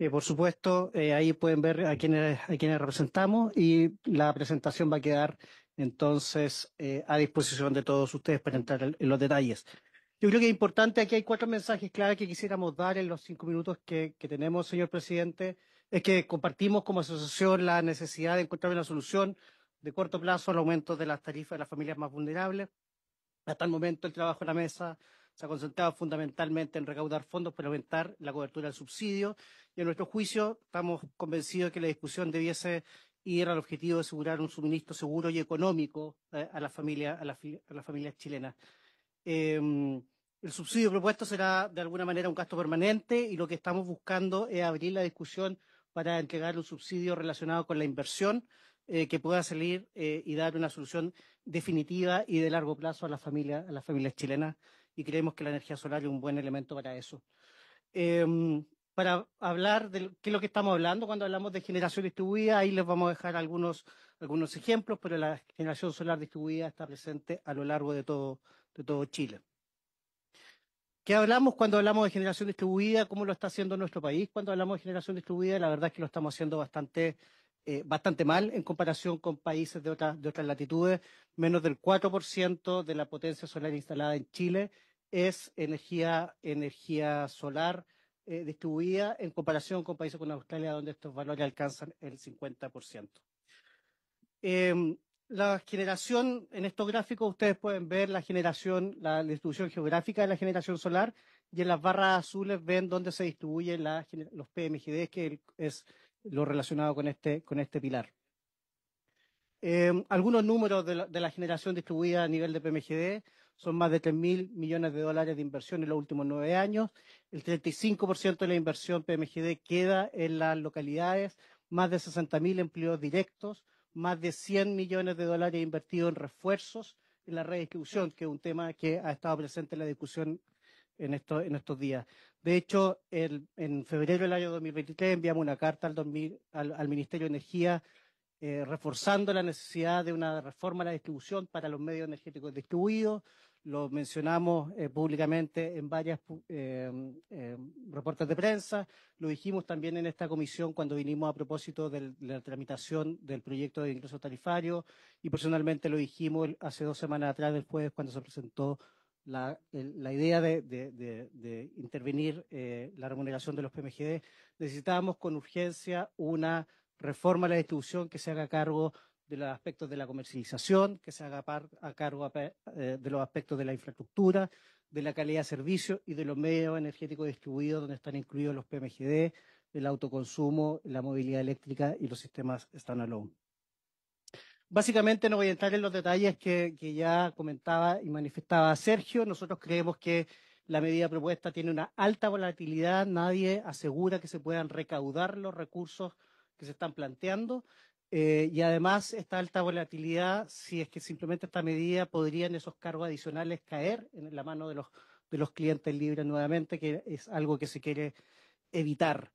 Eh, por supuesto, eh, ahí pueden ver a quienes, representamos y la presentación va a quedar entonces a disposición de todos ustedes para entrar en los detalles. Yo creo que es importante, aquí hay cuatro mensajes claros que quisiéramos dar en los cinco minutos que, que tenemos, señor presidente. Es que compartimos como asociación la necesidad de encontrar una solución de corto plazo el aumento de las tarifas de las familias más vulnerables. Hasta el momento el trabajo en la mesa se ha concentrado fundamentalmente en recaudar fondos para aumentar la cobertura del subsidio y en nuestro juicio estamos convencidos de que la discusión debiese ir al objetivo de asegurar un suministro seguro y económico eh, a las familias chilenas. Em, el subsidio propuesto será de alguna manera un gasto permanente y lo que estamos buscando es abrir la discusión para entregar un subsidio relacionado con la inversión eh, que pueda salir eh, y dar una solución definitiva y de largo plazo a las familias, a chilenas. Y creemos que la energía solar es un buen elemento para eso. Em, para hablar de qué es lo que estamos hablando cuando hablamos de generación distribuida, ahí les vamos a dejar algunos, algunos ejemplos, pero la generación solar distribuida está presente a lo largo de todo, de todo Chile. ¿Qué hablamos cuando hablamos de generación distribuida? ¿Cómo lo está haciendo nuestro país? Cuando hablamos de generación distribuida, la verdad es que lo estamos haciendo bastante, eh, bastante mal en comparación con países de otras, latitudes. Menos del 4% de la potencia solar instalada en Chile es energía, energía solar eh, distribuida en comparación con países como Australia, donde estos valores alcanzan el 50%. Em, la generación, en estos gráficos ustedes pueden ver la generación, la distribución geográfica de la generación solar y en las barras azules ven dónde se distribuyen los PMGD, que es lo relacionado con este, con este pilar. Em, algunos números de la, generación distribuida a nivel de PMGD son más de 3.000 millones de dólares de inversión en los últimos nueve años. El 35% de la inversión PMGD queda en las localidades, más de 60.000 empleos directos, más de 100 millones de dólares invertidos en refuerzos en la redistribución, que es un tema que ha estado presente en la discusión en, en estos días. De hecho, en febrero del año 2023 enviamos una carta al, Ministerio de Energía eh, reforzando la necesidad de una reforma a la distribución para los medios energéticos distribuidos. Lo mencionamos eh, públicamente en varias eh, em, reportes de prensa. Lo dijimos también en esta comisión cuando vinimos a propósito de la tramitación del proyecto de ingreso tarifario y personalmente lo dijimos hace dos semanas atrás, después cuando se presentó la, idea de, intervenir eh, la remuneración de los PMGD, necesitamos con urgencia una reforma a la distribución que se haga cargo de los aspectos de la comercialización, que se haga a cargo eh, de los aspectos de la infraestructura, de la calidad de servicio y de los medios energéticos distribuidos donde están incluidos los PMGD, el autoconsumo, la movilidad eléctrica y los sistemas standalone. Básicamente no voy a entrar en los detalles que, ya comentaba y manifestaba Sergio. Nosotros creemos que la medida propuesta tiene una alta volatilidad, nadie asegura que se puedan recaudar los recursos que se están planteando. Eh, y además, esta alta volatilidad, si es que simplemente esta medida, podrían esos cargos adicionales caer en la mano de los, de los clientes libres nuevamente, que es algo que se quiere evitar.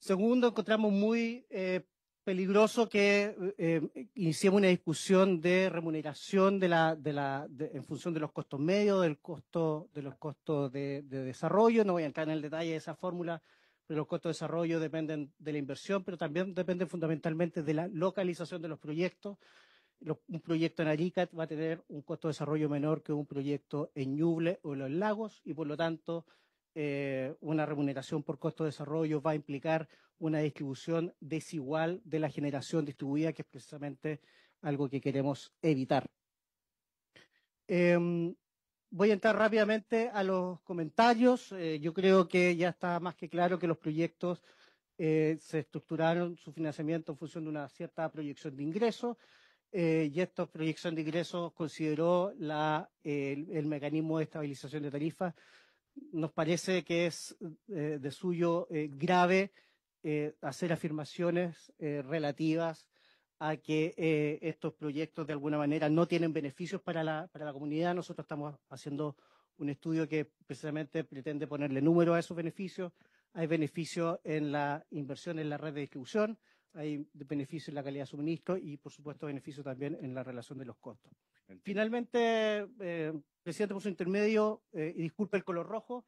Segundo, encontramos muy eh, peligroso que eh, eh, iniciemos una discusión de remuneración en función de los costos medios, del costo, de los costos de, desarrollo. No voy a entrar en el detalle de esa fórmula, pero los costos de desarrollo dependen de la inversión, pero también dependen fundamentalmente de la localización de los proyectos. un proyecto en Arica va a tener un costo de desarrollo menor que un proyecto en Ñuble o en los lagos y por lo tanto eh, una remuneración por costo de desarrollo va a implicar una distribución desigual de la generación distribuida, que es precisamente algo que queremos evitar. Em, voy a entrar rápidamente a los comentarios. Eh, yo creo que ya está más que claro que los proyectos eh, se estructuraron su financiamiento en función de una cierta proyección de ingresos. y esta proyección de ingresos consideró el mecanismo de estabilización de tarifas nos parece que es eh, de suyo eh, grave eh, hacer afirmaciones relativas a que estos proyectos de alguna manera no tienen beneficios para la, para la comunidad. Nosotros estamos haciendo un estudio que precisamente pretende ponerle número a esos beneficios. Hay beneficios en la inversión en la red de distribución, hay beneficios en la calidad de suministro y, por supuesto, beneficios también en la relación de los costos. Finalmente, eh, presidente, por su intermedio, eh, y disculpe el color rojo.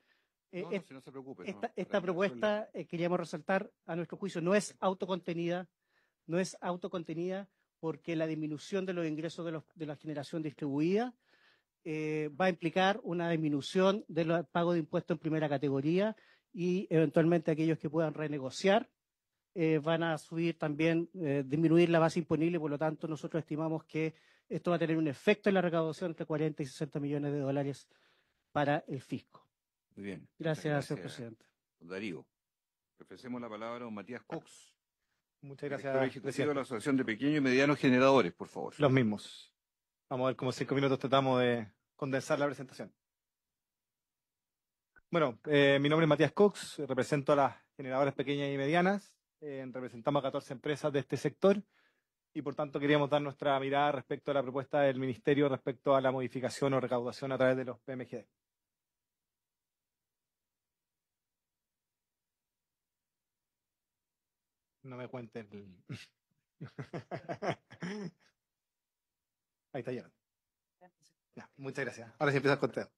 Esta, propuesta, eh, queríamos resaltar, a nuestro juicio, no es autocontenida, no es autocontenida porque la disminución de los ingresos de, la generación distribuida va a implicar una disminución del pago de impuestos en primera categoría y eventualmente aquellos que puedan renegociar van a subir también, disminuir la base imponible, por lo tanto nosotros estimamos que esto va a tener un efecto en la recaudación entre 40 y 60 millones de dólares para el fisco. Muy bien. Gracias, señor presidente. Darío. Ofrecemos la palabra a Matías Cox. Muchas gracias. Ejecutivo de la Asociación de Pequeños y Medianos Generadores, por favor. Los mismos. Vamos a ver como cinco minutos tratamos de condensar la presentación. Bueno, eh, mi nombre es Matías Cox, represento a las generadoras pequeñas y medianas. Eh, representamos a 14 empresas de este sector y por tanto queríamos dar nuestra mirada respecto a la propuesta del Ministerio respecto a la modificación o recaudación a través de los PMGD. No me cuenten. Ahí está lleno. muchas gracias. Ahora sí empieza con conteo.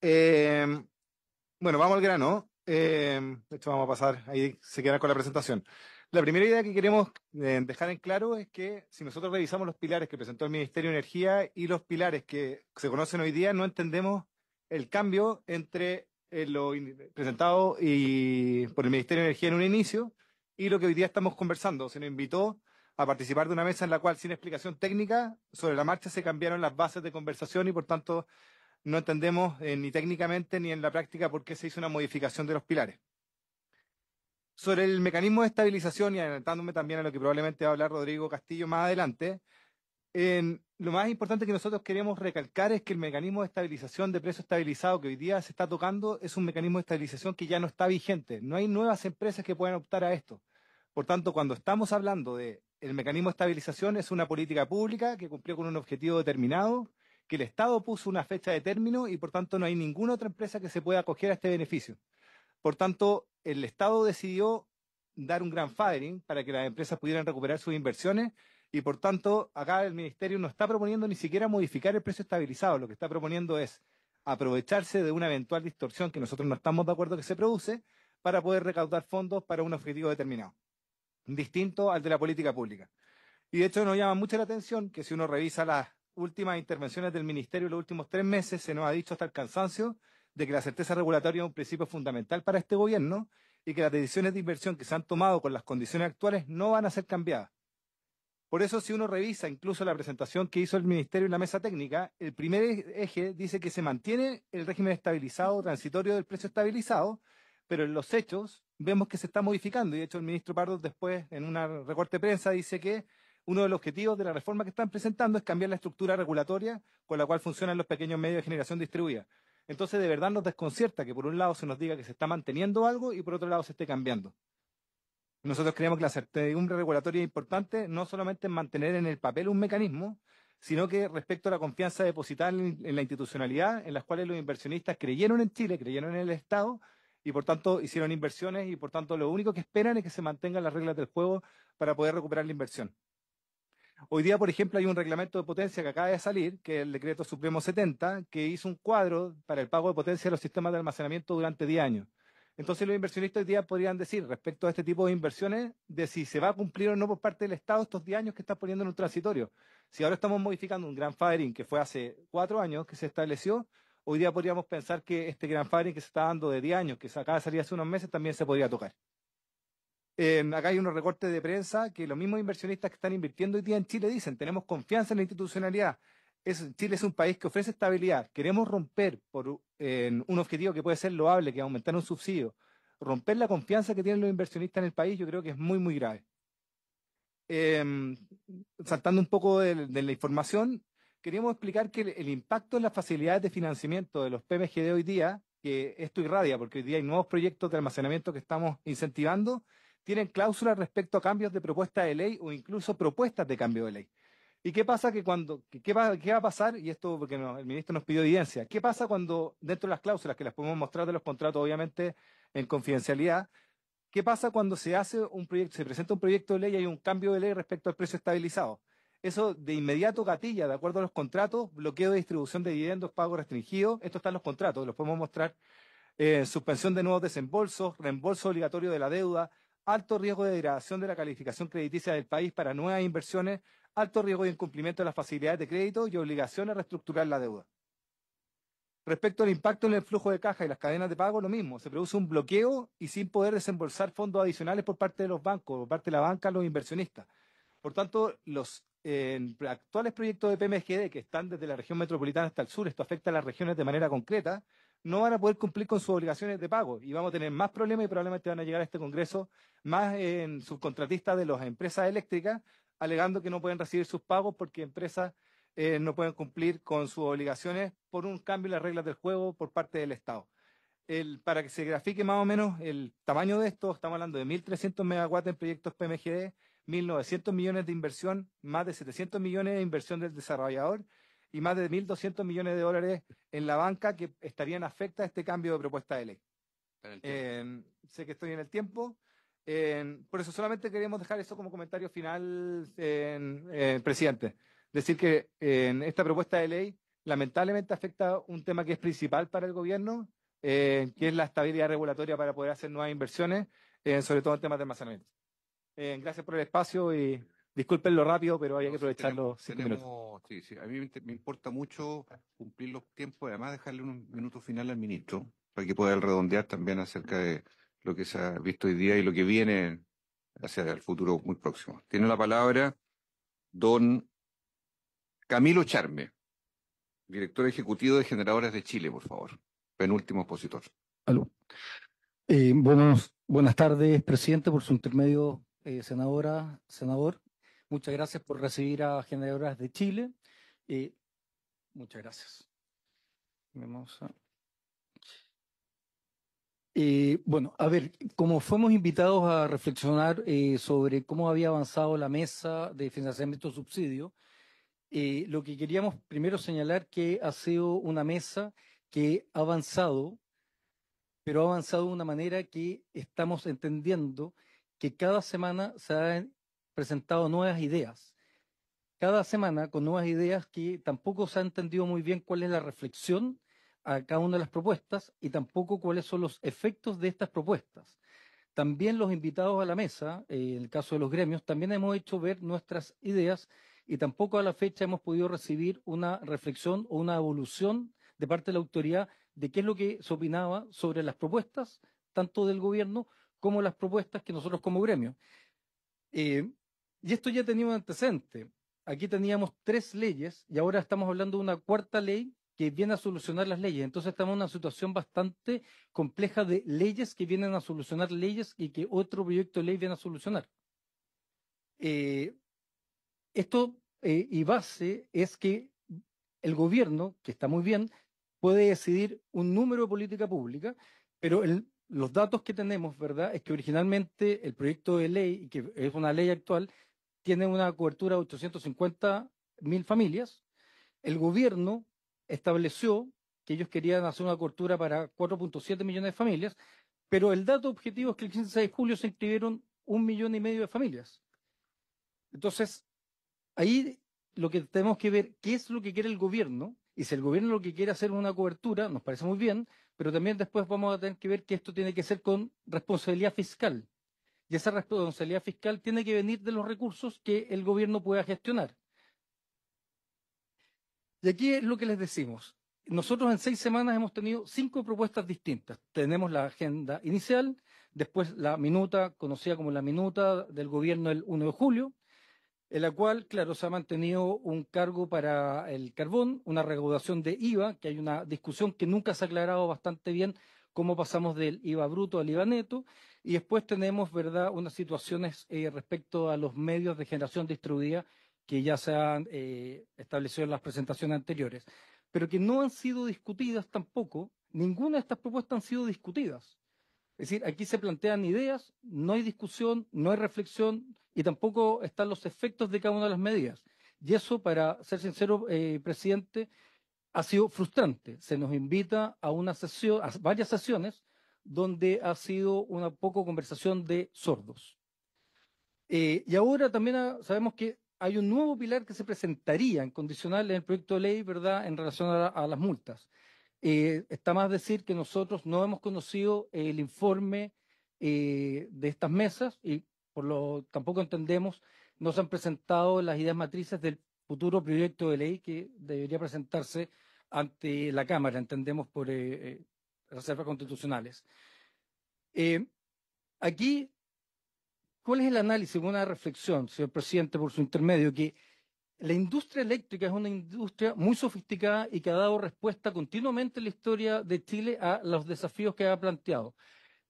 Em, bueno, vamos al grano. Em, de hecho, vamos a pasar. Ahí se queda con la presentación. La primera idea que queremos eh, dejar en claro es que si nosotros revisamos los pilares que presentó el Ministerio de Energía y los pilares que se conocen hoy día, no entendemos el cambio entre eh, lo presentado por el Ministerio de Energía en un inicio y lo que hoy día estamos conversando. Se nos invitó a participar de una mesa en la cual, sin explicación técnica, sobre la marcha se cambiaron las bases de conversación y, por tanto, no entendemos eh, ni técnicamente ni en la práctica por qué se hizo una modificación de los pilares. Sobre el mecanismo de estabilización y adelantándome también a lo que probablemente va a hablar Rodrigo Castillo más adelante, lo más importante que nosotros queremos recalcar es que el mecanismo de estabilización de precios estabilizado que hoy día se está tocando es un mecanismo de estabilización que ya no está vigente. No hay nuevas empresas que puedan optar a esto. Por tanto, cuando estamos hablando de el mecanismo de estabilización es una política pública que cumplió con un objetivo determinado, que el Estado puso una fecha de término y por tanto no hay ninguna otra empresa que se pueda acoger a este beneficio. Por tanto, el Estado decidió dar un gran fadering para que las empresas pudieran recuperar sus inversiones y por tanto acá el Ministerio no está proponiendo ni siquiera modificar el precio estabilizado, lo que está proponiendo es aprovecharse de una eventual distorsión que nosotros no estamos de acuerdo que se produce para poder recaudar fondos para un objetivo determinado, distinto al de la política pública. Y de hecho nos llama mucho la atención que si uno revisa las últimas intervenciones del Ministerio en los últimos tres meses, se nos ha dicho hasta el cansancio de que la certeza regulatoria es un principio fundamental para este gobierno y que las decisiones de inversión que se han tomado con las condiciones actuales no van a ser cambiadas. Por eso, si uno revisa incluso la presentación que hizo el Ministerio en la mesa técnica, el primer e-, eje dice que se mantiene el régimen estabilizado, transitorio del precio estabilizado, pero en los hechos vemos que se está modificando. Y de hecho, el ministro Pardo después, en una recorte de prensa, dice que uno de los objetivos de la reforma que están presentando es cambiar la estructura regulatoria con la cual funcionan los pequeños medios de generación distribuida. Entonces, de verdad nos desconcierta que por un lado se nos diga que se está manteniendo algo y por otro lado se esté cambiando. Nosotros creemos que la certidumbre regulatoria es importante no solamente en mantener en el papel un mecanismo, sino que respecto a la confianza depositada en la institucionalidad, en las cuales los inversionistas creyeron en Chile, creyeron en el Estado y por tanto hicieron inversiones y por tanto lo único que esperan es que se mantengan las reglas del juego para poder recuperar la inversión. Hoy día, por ejemplo, hay un reglamento de potencia que acaba de salir, que es el decreto supremo 70, que hizo un cuadro para el pago de potencia de los sistemas de almacenamiento durante 10 años. Entonces los inversionistas hoy día podrían decir respecto a este tipo de inversiones de si se va a cumplir o no por parte del Estado estos 10 años que está poniendo en un transitorio. Si ahora estamos modificando un firing que fue hace cuatro años que se estableció, hoy día podríamos pensar que este firing que se está dando de 10 años, que se acaba de salir hace unos meses, también se podría tocar acá hay unos recortes de prensa que los mismos inversionistas que están invirtiendo hoy día en Chile dicen, tenemos confianza en la institucionalidad. Chile es un país que ofrece estabilidad. Queremos romper por un objetivo que puede ser loable, que es aumentar un subsidio. Romper la confianza que tienen los inversionistas en el país yo creo que es muy, muy grave. Em, saltando un poco de, la información, queríamos explicar que el, el impacto en las facilidades de financiamiento de los PMG de hoy día, que esto irradia, porque hoy día hay nuevos proyectos de almacenamiento que estamos incentivando, tienen cláusulas respecto a cambios de propuesta de ley o incluso propuestas de cambio de ley. ¿Y qué pasa que cuando, qué va, a pasar? Y esto porque el ministro nos pidió evidencia. ¿Qué pasa cuando, dentro de las cláusulas que las podemos mostrar de los contratos, obviamente en confidencialidad, qué pasa cuando se hace un proyecto, se presenta un proyecto de ley y hay un cambio de ley respecto al precio estabilizado? Eso de inmediato gatilla, de acuerdo a los contratos, bloqueo de distribución de dividendos, pago restringido. Esto están los contratos, los podemos mostrar. Eh, suspensión de nuevos desembolsos, reembolso obligatorio de la deuda, alto riesgo de degradación de la calificación crediticia del país para nuevas inversiones, alto riesgo de incumplimiento de las facilidades de crédito y obligación a reestructurar la deuda. Respecto al impacto en el flujo de caja y las cadenas de pago, lo mismo, se produce un bloqueo y sin poder desembolsar fondos adicionales por parte de los bancos, por parte de la banca, los inversionistas. Por tanto, los actuales proyectos de PMGD que están desde la región metropolitana hasta el sur, esto afecta a las regiones de manera concreta, no van a poder cumplir con sus obligaciones de pago y vamos a tener más problemas y probablemente van a llegar a este Congreso más subcontratistas de las empresas eléctricas alegando que no pueden recibir sus pagos porque empresas eh, no pueden cumplir con sus obligaciones por un cambio en las reglas del juego por parte del Estado. para que se grafique más o menos el tamaño de esto, estamos hablando de 1.300 megawatts en proyectos PMGD, 1.900 millones de inversión, más de 700 millones de inversión del desarrollador y más de 1.200 millones de dólares en la banca que estarían afecta a este cambio de propuesta de ley. Em, sé que estoy en el tiempo. Em, por eso solamente queremos dejar eso como comentario final, em, eh, presidente. Decir que en esta propuesta de ley lamentablemente afecta un tema que es principal para el gobierno, que es la estabilidad regulatoria para poder hacer nuevas inversiones, sobre todo en temas de almacenamiento. gracias por el espacio y Disculpen lo rápido, pero hay que aprovecharlo. sí, sí, a mí me, importa mucho cumplir los tiempos, además dejarle un minuto final al ministro, para que pueda redondear también acerca de lo que se ha visto hoy día y lo que viene hacia el futuro muy próximo. Tiene la palabra don Camilo Charme, director ejecutivo de Generadoras de Chile, por favor, penúltimo expositor. Aló. Eh, buenos, buenas tardes, presidente, por su intermedio, eh, senadora, senador. Muchas gracias por recibir a Generadoras de Chile. Eh, muchas gracias. bueno, a ver, como fuimos invitados a reflexionar eh, sobre cómo había avanzado la mesa de financiamiento subsidio, eh, lo que queríamos primero señalar que ha sido una mesa que ha avanzado, pero ha avanzado de una manera que estamos entendiendo que cada semana se ha presentado nuevas ideas, cada semana con nuevas ideas que tampoco se ha entendido muy bien cuál es la reflexión a cada una de las propuestas y tampoco cuáles son los efectos de estas propuestas. También los invitados a la mesa, eh, en el caso de los gremios, también hemos hecho ver nuestras ideas y tampoco a la fecha hemos podido recibir una reflexión o una evolución de parte de la autoridad de qué es lo que se opinaba sobre las propuestas, tanto del gobierno como las propuestas que nosotros como gremios Eh, y esto ya tenía un antecedente. Aquí teníamos tres leyes y ahora estamos hablando de una cuarta ley que viene a solucionar las leyes. Entonces estamos en una situación bastante compleja de leyes que vienen a solucionar leyes y que otro proyecto de ley viene a solucionar. Eh, esto eh, y base es que el gobierno, que está muy bien, puede decidir un número de política pública, pero los datos que tenemos, ¿verdad?, es que originalmente el proyecto de ley, que es una ley actual, tiene una cobertura de 850 mil familias. El gobierno estableció que ellos querían hacer una cobertura para 4.7 millones de familias, pero el dato objetivo es que el 15 de julio se inscribieron un millón y medio de familias. Entonces, ahí lo que tenemos que ver, qué es lo que quiere el gobierno, y si el gobierno lo que quiere hacer es una cobertura, nos parece muy bien, pero también después vamos a tener que ver que esto tiene que ser con responsabilidad fiscal. Y esa responsabilidad fiscal tiene que venir de los recursos que el gobierno pueda gestionar. Y aquí es lo que les decimos. Nosotros en seis semanas hemos tenido cinco propuestas distintas. Tenemos la agenda inicial, después la minuta, conocida como la minuta del gobierno el 1 de julio, en la cual, claro, se ha mantenido un cargo para el carbón, una recaudación de IVA, que hay una discusión que nunca se ha aclarado bastante bien cómo pasamos del IVA bruto al IVA neto, y después tenemos, ¿verdad?, unas situaciones eh, respecto a los medios de generación distribuida que ya se han eh, establecido en las presentaciones anteriores, pero que no han sido discutidas tampoco. Ninguna de estas propuestas han sido discutidas. Es decir, aquí se plantean ideas, no hay discusión, no hay reflexión y tampoco están los efectos de cada una de las medidas. Y eso, para ser sincero, eh, presidente, ha sido frustrante. Se nos invita a una sesión, a varias sesiones, donde ha sido una poco conversación de sordos. Eh, y ahora también ah, sabemos que hay un nuevo pilar que se presentaría en condicional en el proyecto de ley, ¿verdad?, en relación a, las multas. Eh, está más decir que nosotros no hemos conocido el informe eh, de estas mesas y por lo tampoco entendemos, no se han presentado las ideas matrices del futuro proyecto de ley que debería presentarse ante la Cámara, entendemos por reservas constitucionales. Eh, aquí, ¿cuál es el análisis? Una reflexión, señor presidente, por su intermedio, que la industria eléctrica es una industria muy sofisticada y que ha dado respuesta continuamente en la historia de Chile a los desafíos que ha planteado.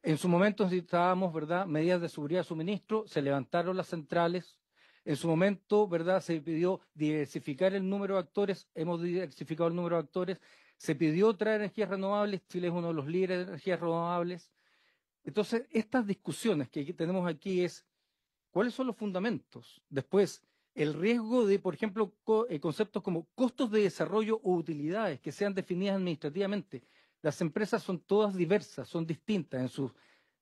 En su momento necesitábamos, ¿verdad?, medidas de seguridad de suministro, se levantaron las centrales. En su momento, ¿verdad?, se pidió diversificar el número de actores, hemos diversificado el número de actores, se pidió traer energías renovables, Chile es uno de los líderes de energías renovables. Entonces, estas discusiones que tenemos aquí es, ¿cuáles son los fundamentos? Después, el riesgo de, por ejemplo, eh, conceptos como costos de desarrollo o utilidades que sean definidas administrativamente. Las empresas son todas diversas, son distintas en sus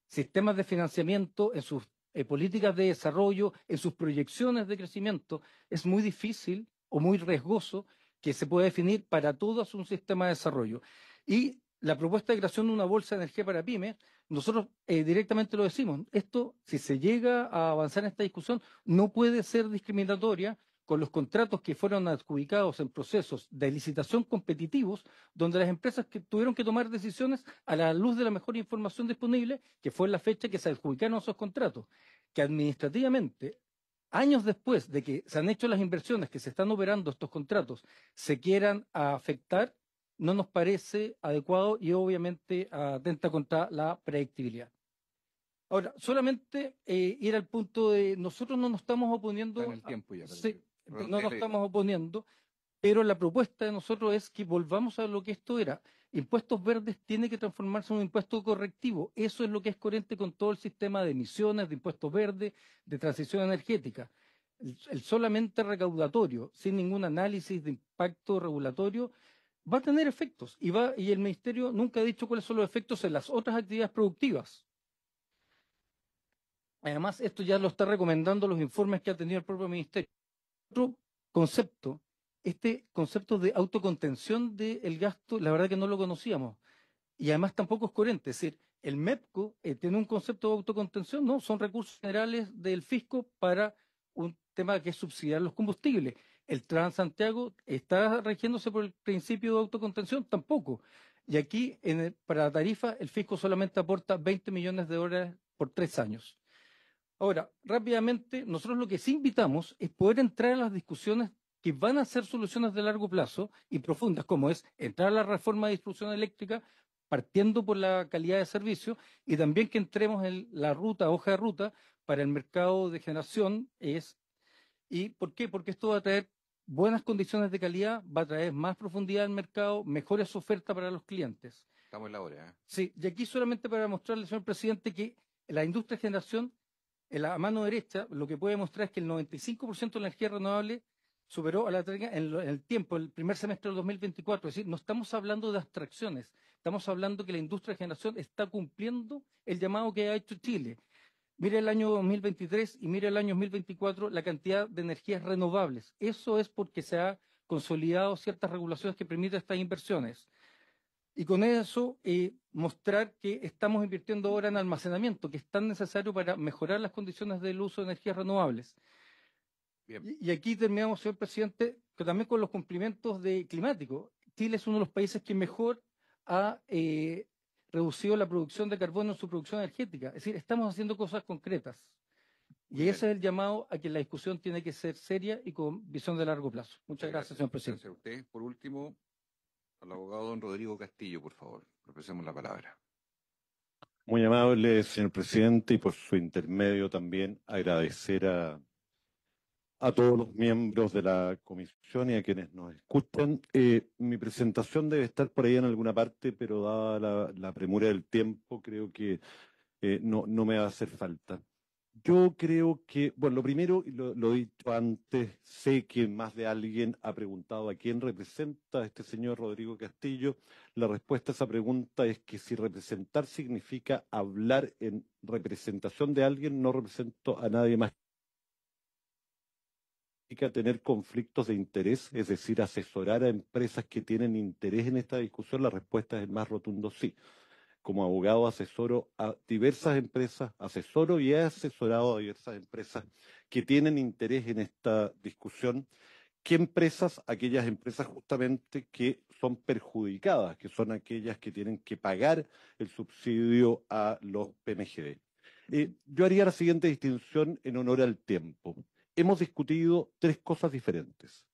sistemas de financiamiento, en sus eh, políticas de desarrollo, en sus proyecciones de crecimiento. Es muy difícil o muy riesgoso que se puede definir para todos un sistema de desarrollo. Y la propuesta de creación de una bolsa de energía para pymes, nosotros eh, directamente lo decimos, esto, si se llega a avanzar en esta discusión, no puede ser discriminatoria con los contratos que fueron adjudicados en procesos de licitación competitivos, donde las empresas que tuvieron que tomar decisiones a la luz de la mejor información disponible, que fue la fecha que se adjudicaron esos contratos, que administrativamente años después de que se han hecho las inversiones, que se están operando estos contratos, se quieran afectar, no nos parece adecuado y obviamente atenta contra la predictibilidad. Ahora, solamente eh, ir al punto de nosotros no nos estamos oponiendo. En el tiempo no nos estamos oponiendo, pero la propuesta de nosotros es que volvamos a lo que esto era. Impuestos verdes tiene que transformarse en un impuesto correctivo. Eso es lo que es coherente con todo el sistema de emisiones, de impuestos verdes, de transición energética. El, solamente recaudatorio, sin ningún análisis de impacto regulatorio, va a tener efectos y, y el Ministerio nunca ha dicho cuáles son los efectos en las otras actividades productivas. Además, esto ya lo está recomendando los informes que ha tenido el propio Ministerio. Otro concepto este concepto de autocontención del gasto, la verdad que no lo conocíamos. Y además tampoco es coherente. Es decir, el MEPCO eh, tiene un concepto de autocontención, no, son recursos generales del fisco para un tema que es subsidiar los combustibles. El Transantiago está regiéndose por el principio de autocontención, tampoco. Y aquí, para la tarifa, el fisco solamente aporta 20 millones de dólares por tres años. Ahora, rápidamente, nosotros lo que sí invitamos es poder entrar en las discusiones que van a ser soluciones de largo plazo y profundas, como es entrar a la reforma de distribución eléctrica partiendo por la calidad de servicio y también que entremos en la ruta, hoja de ruta, para el mercado de generación es. ¿Y por qué? Porque esto va a traer buenas condiciones de calidad, va a traer más profundidad al mercado, mejores ofertas para los clientes. Estamos en la hora. ¿eh? Sí, y aquí solamente para mostrarle, señor presidente, que la industria de generación, en la mano derecha, lo que puede mostrar es que el 95% de la energía renovable superó a la técnica en, el tiempo, el primer semestre del 2024. Es decir, no estamos hablando de abstracciones, estamos hablando que la industria de generación está cumpliendo el llamado que ha hecho Chile. Mire el año 2023 y mire el año 2024 la cantidad de energías renovables. Eso es porque se han consolidado ciertas regulaciones que permiten estas inversiones. Y con eso eh, mostrar que estamos invirtiendo ahora en almacenamiento, que es tan necesario para mejorar las condiciones del uso de energías renovables. Y, aquí terminamos, señor presidente, que también con los cumplimientos de climáticos. Chile es uno de los países que mejor ha eh, reducido la producción de carbono en su producción energética. Es decir, estamos haciendo cosas concretas. y ese es el llamado a que la discusión tiene que ser seria y con visión de largo plazo. Muchas, gracias, señor presidente. Gracias a usted. Por último, al abogado don Rodrigo Castillo, por favor. ofrecemos la palabra. Muy amable, señor presidente, y por su intermedio también agradecer a a todos los miembros de la comisión y a quienes nos escuchan. Eh, mi presentación debe estar por ahí en alguna parte, pero dada la, premura del tiempo, creo que eh, no, me va a hacer falta. Yo creo que, bueno, lo primero, lo, lo he dicho antes, sé que más de alguien ha preguntado a quién representa este señor Rodrigo Castillo. La respuesta a esa pregunta es que si representar significa hablar en representación de alguien, no represento a nadie más tener conflictos de interés, es decir, asesorar a empresas que tienen interés en esta discusión? La respuesta es el más rotundo sí. Como abogado asesoro a diversas empresas, asesoro y he asesorado a diversas empresas que tienen interés en esta discusión. ¿Qué empresas? Aquellas empresas justamente que son perjudicadas, que son aquellas que tienen que pagar el subsidio a los PMGD. Eh, yo haría la siguiente distinción en honor al tiempo hemos discutido tres cosas diferentes.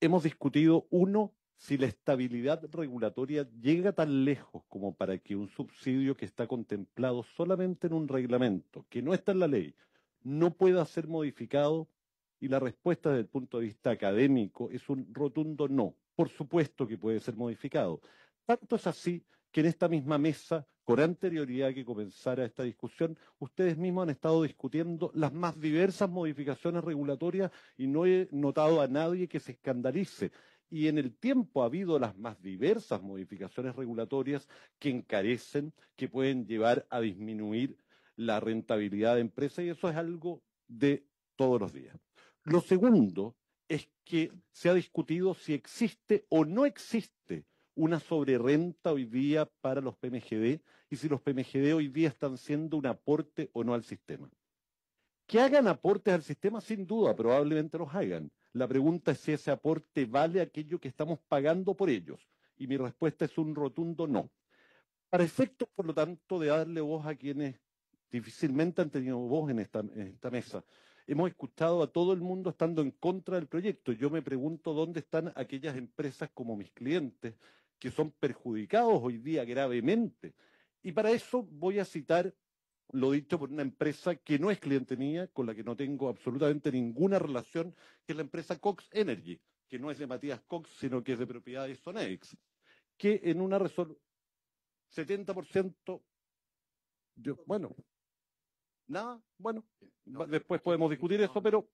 Hemos discutido, uno, si la estabilidad regulatoria llega tan lejos como para que un subsidio que está contemplado solamente en un reglamento, que no está en la ley, no pueda ser modificado, y la respuesta desde el punto de vista académico es un rotundo no. Por supuesto que puede ser modificado. Tanto es así que en esta misma mesa, con anterioridad que comenzara esta discusión, ustedes mismos han estado discutiendo las más diversas modificaciones regulatorias y no he notado a nadie que se escandalice. Y en el tiempo ha habido las más diversas modificaciones regulatorias que encarecen, que pueden llevar a disminuir la rentabilidad de empresa y eso es algo de todos los días. Lo segundo es que se ha discutido si existe o no existe una sobrerenta hoy día para los PMGD y si los PMGD hoy día están siendo un aporte o no al sistema. Que hagan aportes al sistema, sin duda, probablemente los hagan. La pregunta es si ese aporte vale aquello que estamos pagando por ellos. Y mi respuesta es un rotundo no. Para efecto, por lo tanto, de darle voz a quienes difícilmente han tenido voz en esta mesa, hemos escuchado a todo el mundo estando en contra del proyecto. Yo me pregunto dónde están aquellas empresas como mis clientes que son perjudicados hoy día gravemente. Y para eso voy a citar lo dicho por una empresa que no es cliente mía, con la que no tengo absolutamente ninguna relación, que es la empresa Cox Energy, que no es de Matías Cox, sino que es de propiedad de Sonex, que en una resolución 70%, bueno, nada, bueno, después podemos discutir eso, pero,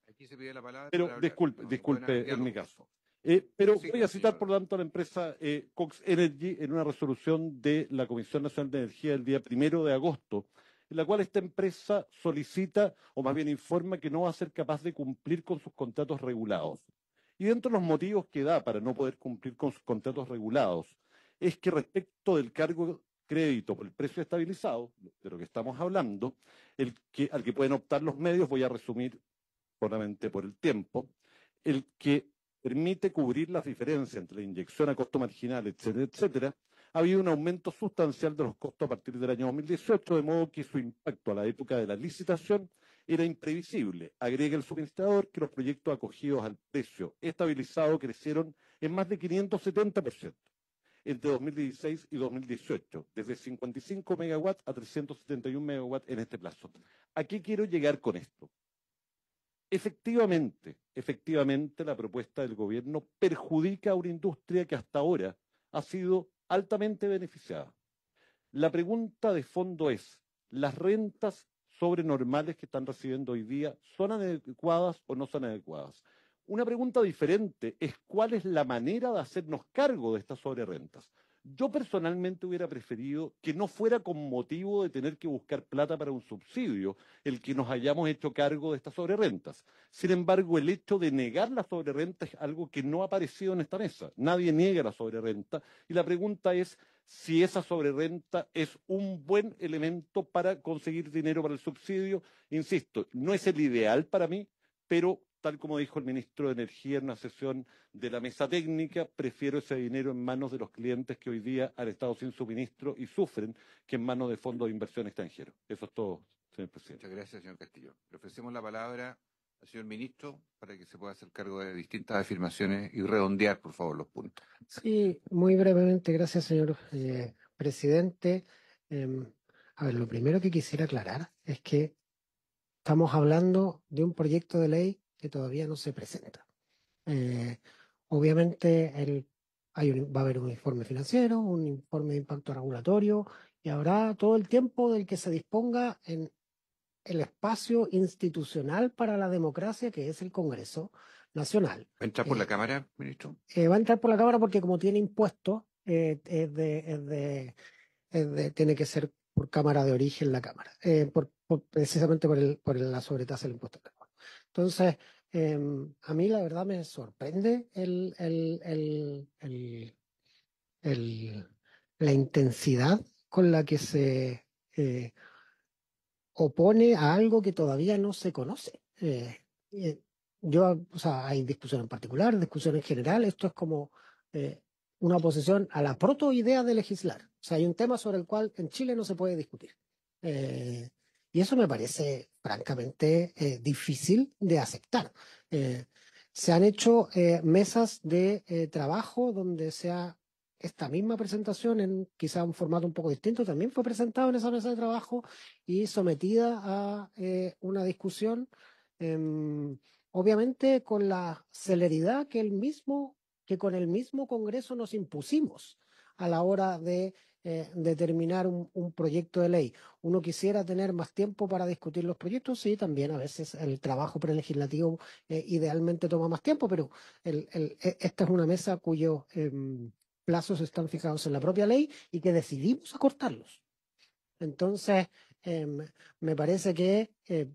pero disculpe, disculpe en mi caso. Eh, pero voy a citar, por lo tanto, a la empresa eh, Cox Energy en una resolución de la Comisión Nacional de Energía del día primero de agosto, en la cual esta empresa solicita, o más bien informa, que no va a ser capaz de cumplir con sus contratos regulados. Y dentro de los motivos que da para no poder cumplir con sus contratos regulados es que respecto del cargo crédito por el precio estabilizado, de lo que estamos hablando, el que, al que pueden optar los medios, voy a resumir solamente por el tiempo, el que permite cubrir las diferencias entre la inyección a costo marginal, etcétera, etcétera, ha habido un aumento sustancial de los costos a partir del año 2018, de modo que su impacto a la época de la licitación era imprevisible. Agrega el suministrador que los proyectos acogidos al precio estabilizado crecieron en más de 570% entre 2016 y 2018, desde 55 megawatts a 371 megawatts en este plazo. ¿A qué quiero llegar con esto? Efectivamente, efectivamente la propuesta del gobierno perjudica a una industria que hasta ahora ha sido altamente beneficiada. La pregunta de fondo es, ¿las rentas sobrenormales que están recibiendo hoy día son adecuadas o no son adecuadas? Una pregunta diferente es cuál es la manera de hacernos cargo de estas sobrerentas. Yo personalmente hubiera preferido que no fuera con motivo de tener que buscar plata para un subsidio el que nos hayamos hecho cargo de estas sobrerentas. Sin embargo, el hecho de negar la sobrerenta es algo que no ha aparecido en esta mesa. Nadie niega la sobrerenta y la pregunta es si esa sobrerenta es un buen elemento para conseguir dinero para el subsidio. Insisto, no es el ideal para mí, pero tal como dijo el ministro de Energía en una sesión de la mesa técnica, prefiero ese dinero en manos de los clientes que hoy día han estado sin suministro y sufren que en manos de fondos de inversión extranjeros. Eso es todo, señor presidente. Muchas gracias, señor Castillo. Le ofrecemos la palabra al señor ministro para que se pueda hacer cargo de distintas afirmaciones y redondear, por favor, los puntos. Sí, muy brevemente, gracias, señor eh, presidente. Em, a ver, lo primero que quisiera aclarar es que estamos hablando de un proyecto de ley todavía no se presenta. Eh, obviamente el, hay va a haber un informe financiero, un informe de impacto regulatorio y habrá todo el tiempo del que se disponga en el espacio institucional para la democracia que es el Congreso Nacional. ¿Va a entrar por la eh, Cámara, ministro? Eh, va a entrar por la Cámara porque como tiene impuestos, tiene que ser por Cámara de origen la Cámara, por, precisamente por, el, por la sobretasa del impuesto Entonces, Em, a mí la verdad me sorprende la intensidad con la que se eh, opone a algo que todavía no se conoce. Eh, eh, yo, hay discusión en particular, discusión en general, esto es como una oposición a la protoidea de legislar. O sea, hay un tema sobre el cual en Chile no se puede discutir. Y eso me parece francamente eh, difícil de aceptar. Eh, se han hecho eh, mesas de trabajo donde sea esta misma presentación en quizá un formato un poco distinto también fue presentada en esa mesa de trabajo y sometida a una discusión em, obviamente con la celeridad que el mismo que con el mismo Congreso nos impusimos a la hora de eh, determinar un, proyecto de ley. Uno quisiera tener más tiempo para discutir los proyectos, sí, también a veces el trabajo prelegislativo eh, idealmente toma más tiempo, pero e, esta es una mesa cuyos em, plazos están fijados en la propia ley y que decidimos acortarlos. Entonces, em, me parece que eh,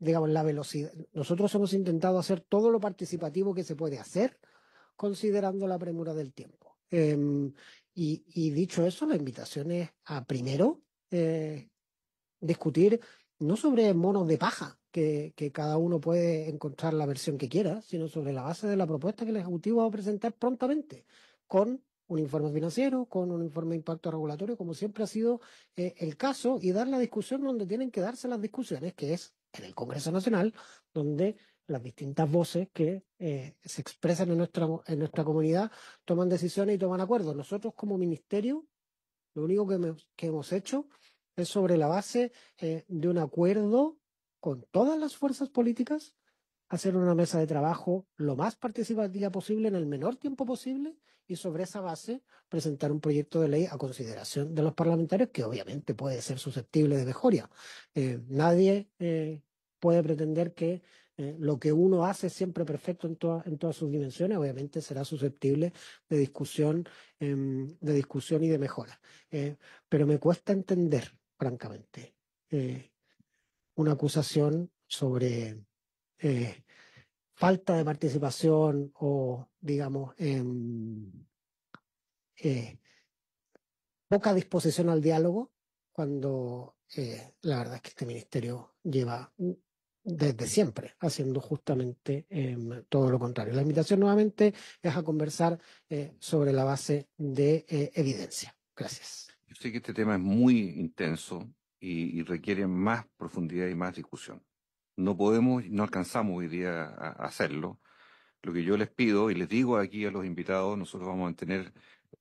digamos, la velocidad. Nosotros hemos intentado hacer todo lo participativo que se puede hacer, considerando la premura del tiempo. Em, y, dicho eso, la invitación es a primero eh, discutir no sobre monos de paja, que, cada uno puede encontrar la versión que quiera, sino sobre la base de la propuesta que el Ejecutivo va a presentar prontamente, con un informe financiero, con un informe de impacto regulatorio, como siempre ha sido eh, el caso, y dar la discusión donde tienen que darse las discusiones, que es en el Congreso Nacional, donde las distintas voces que eh, se expresan en nuestra, en nuestra comunidad toman decisiones y toman acuerdos. Nosotros como ministerio, lo único que, hemos hecho es sobre la base eh, de un acuerdo con todas las fuerzas políticas, hacer una mesa de trabajo lo más participativa posible en el menor tiempo posible y sobre esa base presentar un proyecto de ley a consideración de los parlamentarios que obviamente puede ser susceptible de mejoría. Eh, nadie puede pretender que eh, lo que uno hace siempre perfecto en, todas sus dimensiones, obviamente será susceptible de discusión, em, de discusión y de mejora. Eh, pero me cuesta entender, francamente, eh, una acusación sobre falta de participación o, digamos, em, poca disposición al diálogo cuando la verdad es que este ministerio lleva desde siempre haciendo justamente em, todo lo contrario. La invitación nuevamente es a conversar eh, sobre la base de eh, evidencia. Gracias. Yo sé que este tema es muy intenso y, requiere más profundidad y más discusión. No podemos, no alcanzamos hoy día a, hacerlo. Lo que yo les pido y les digo aquí a los invitados, nosotros vamos a mantener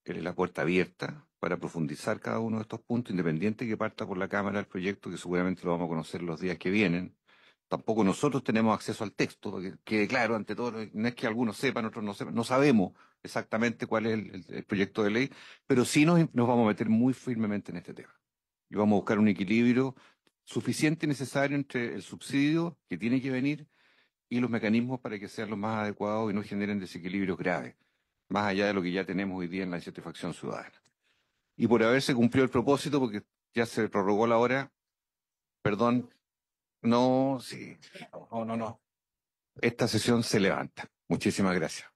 eh, la puerta abierta para profundizar cada uno de estos puntos, independiente que parta por la Cámara el proyecto, que seguramente lo vamos a conocer los días que vienen tampoco nosotros tenemos acceso al texto, que claro, ante todo, no es que algunos sepan, otros no sepan, no sabemos exactamente cuál es el, proyecto de ley, pero sí nos, vamos a meter muy firmemente en este tema. Y vamos a buscar un equilibrio suficiente y necesario entre el subsidio que tiene que venir y los mecanismos para que sean los más adecuados y no generen desequilibrios graves, más allá de lo que ya tenemos hoy día en la insatisfacción ciudadana. Y por haberse cumplido el propósito, porque ya se prorrogó la hora, perdón, no, sí. No, no, no. Esta sesión se levanta. Muchísimas gracias.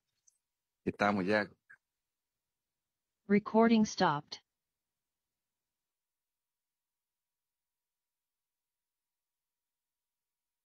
Estamos ya. Recording stopped.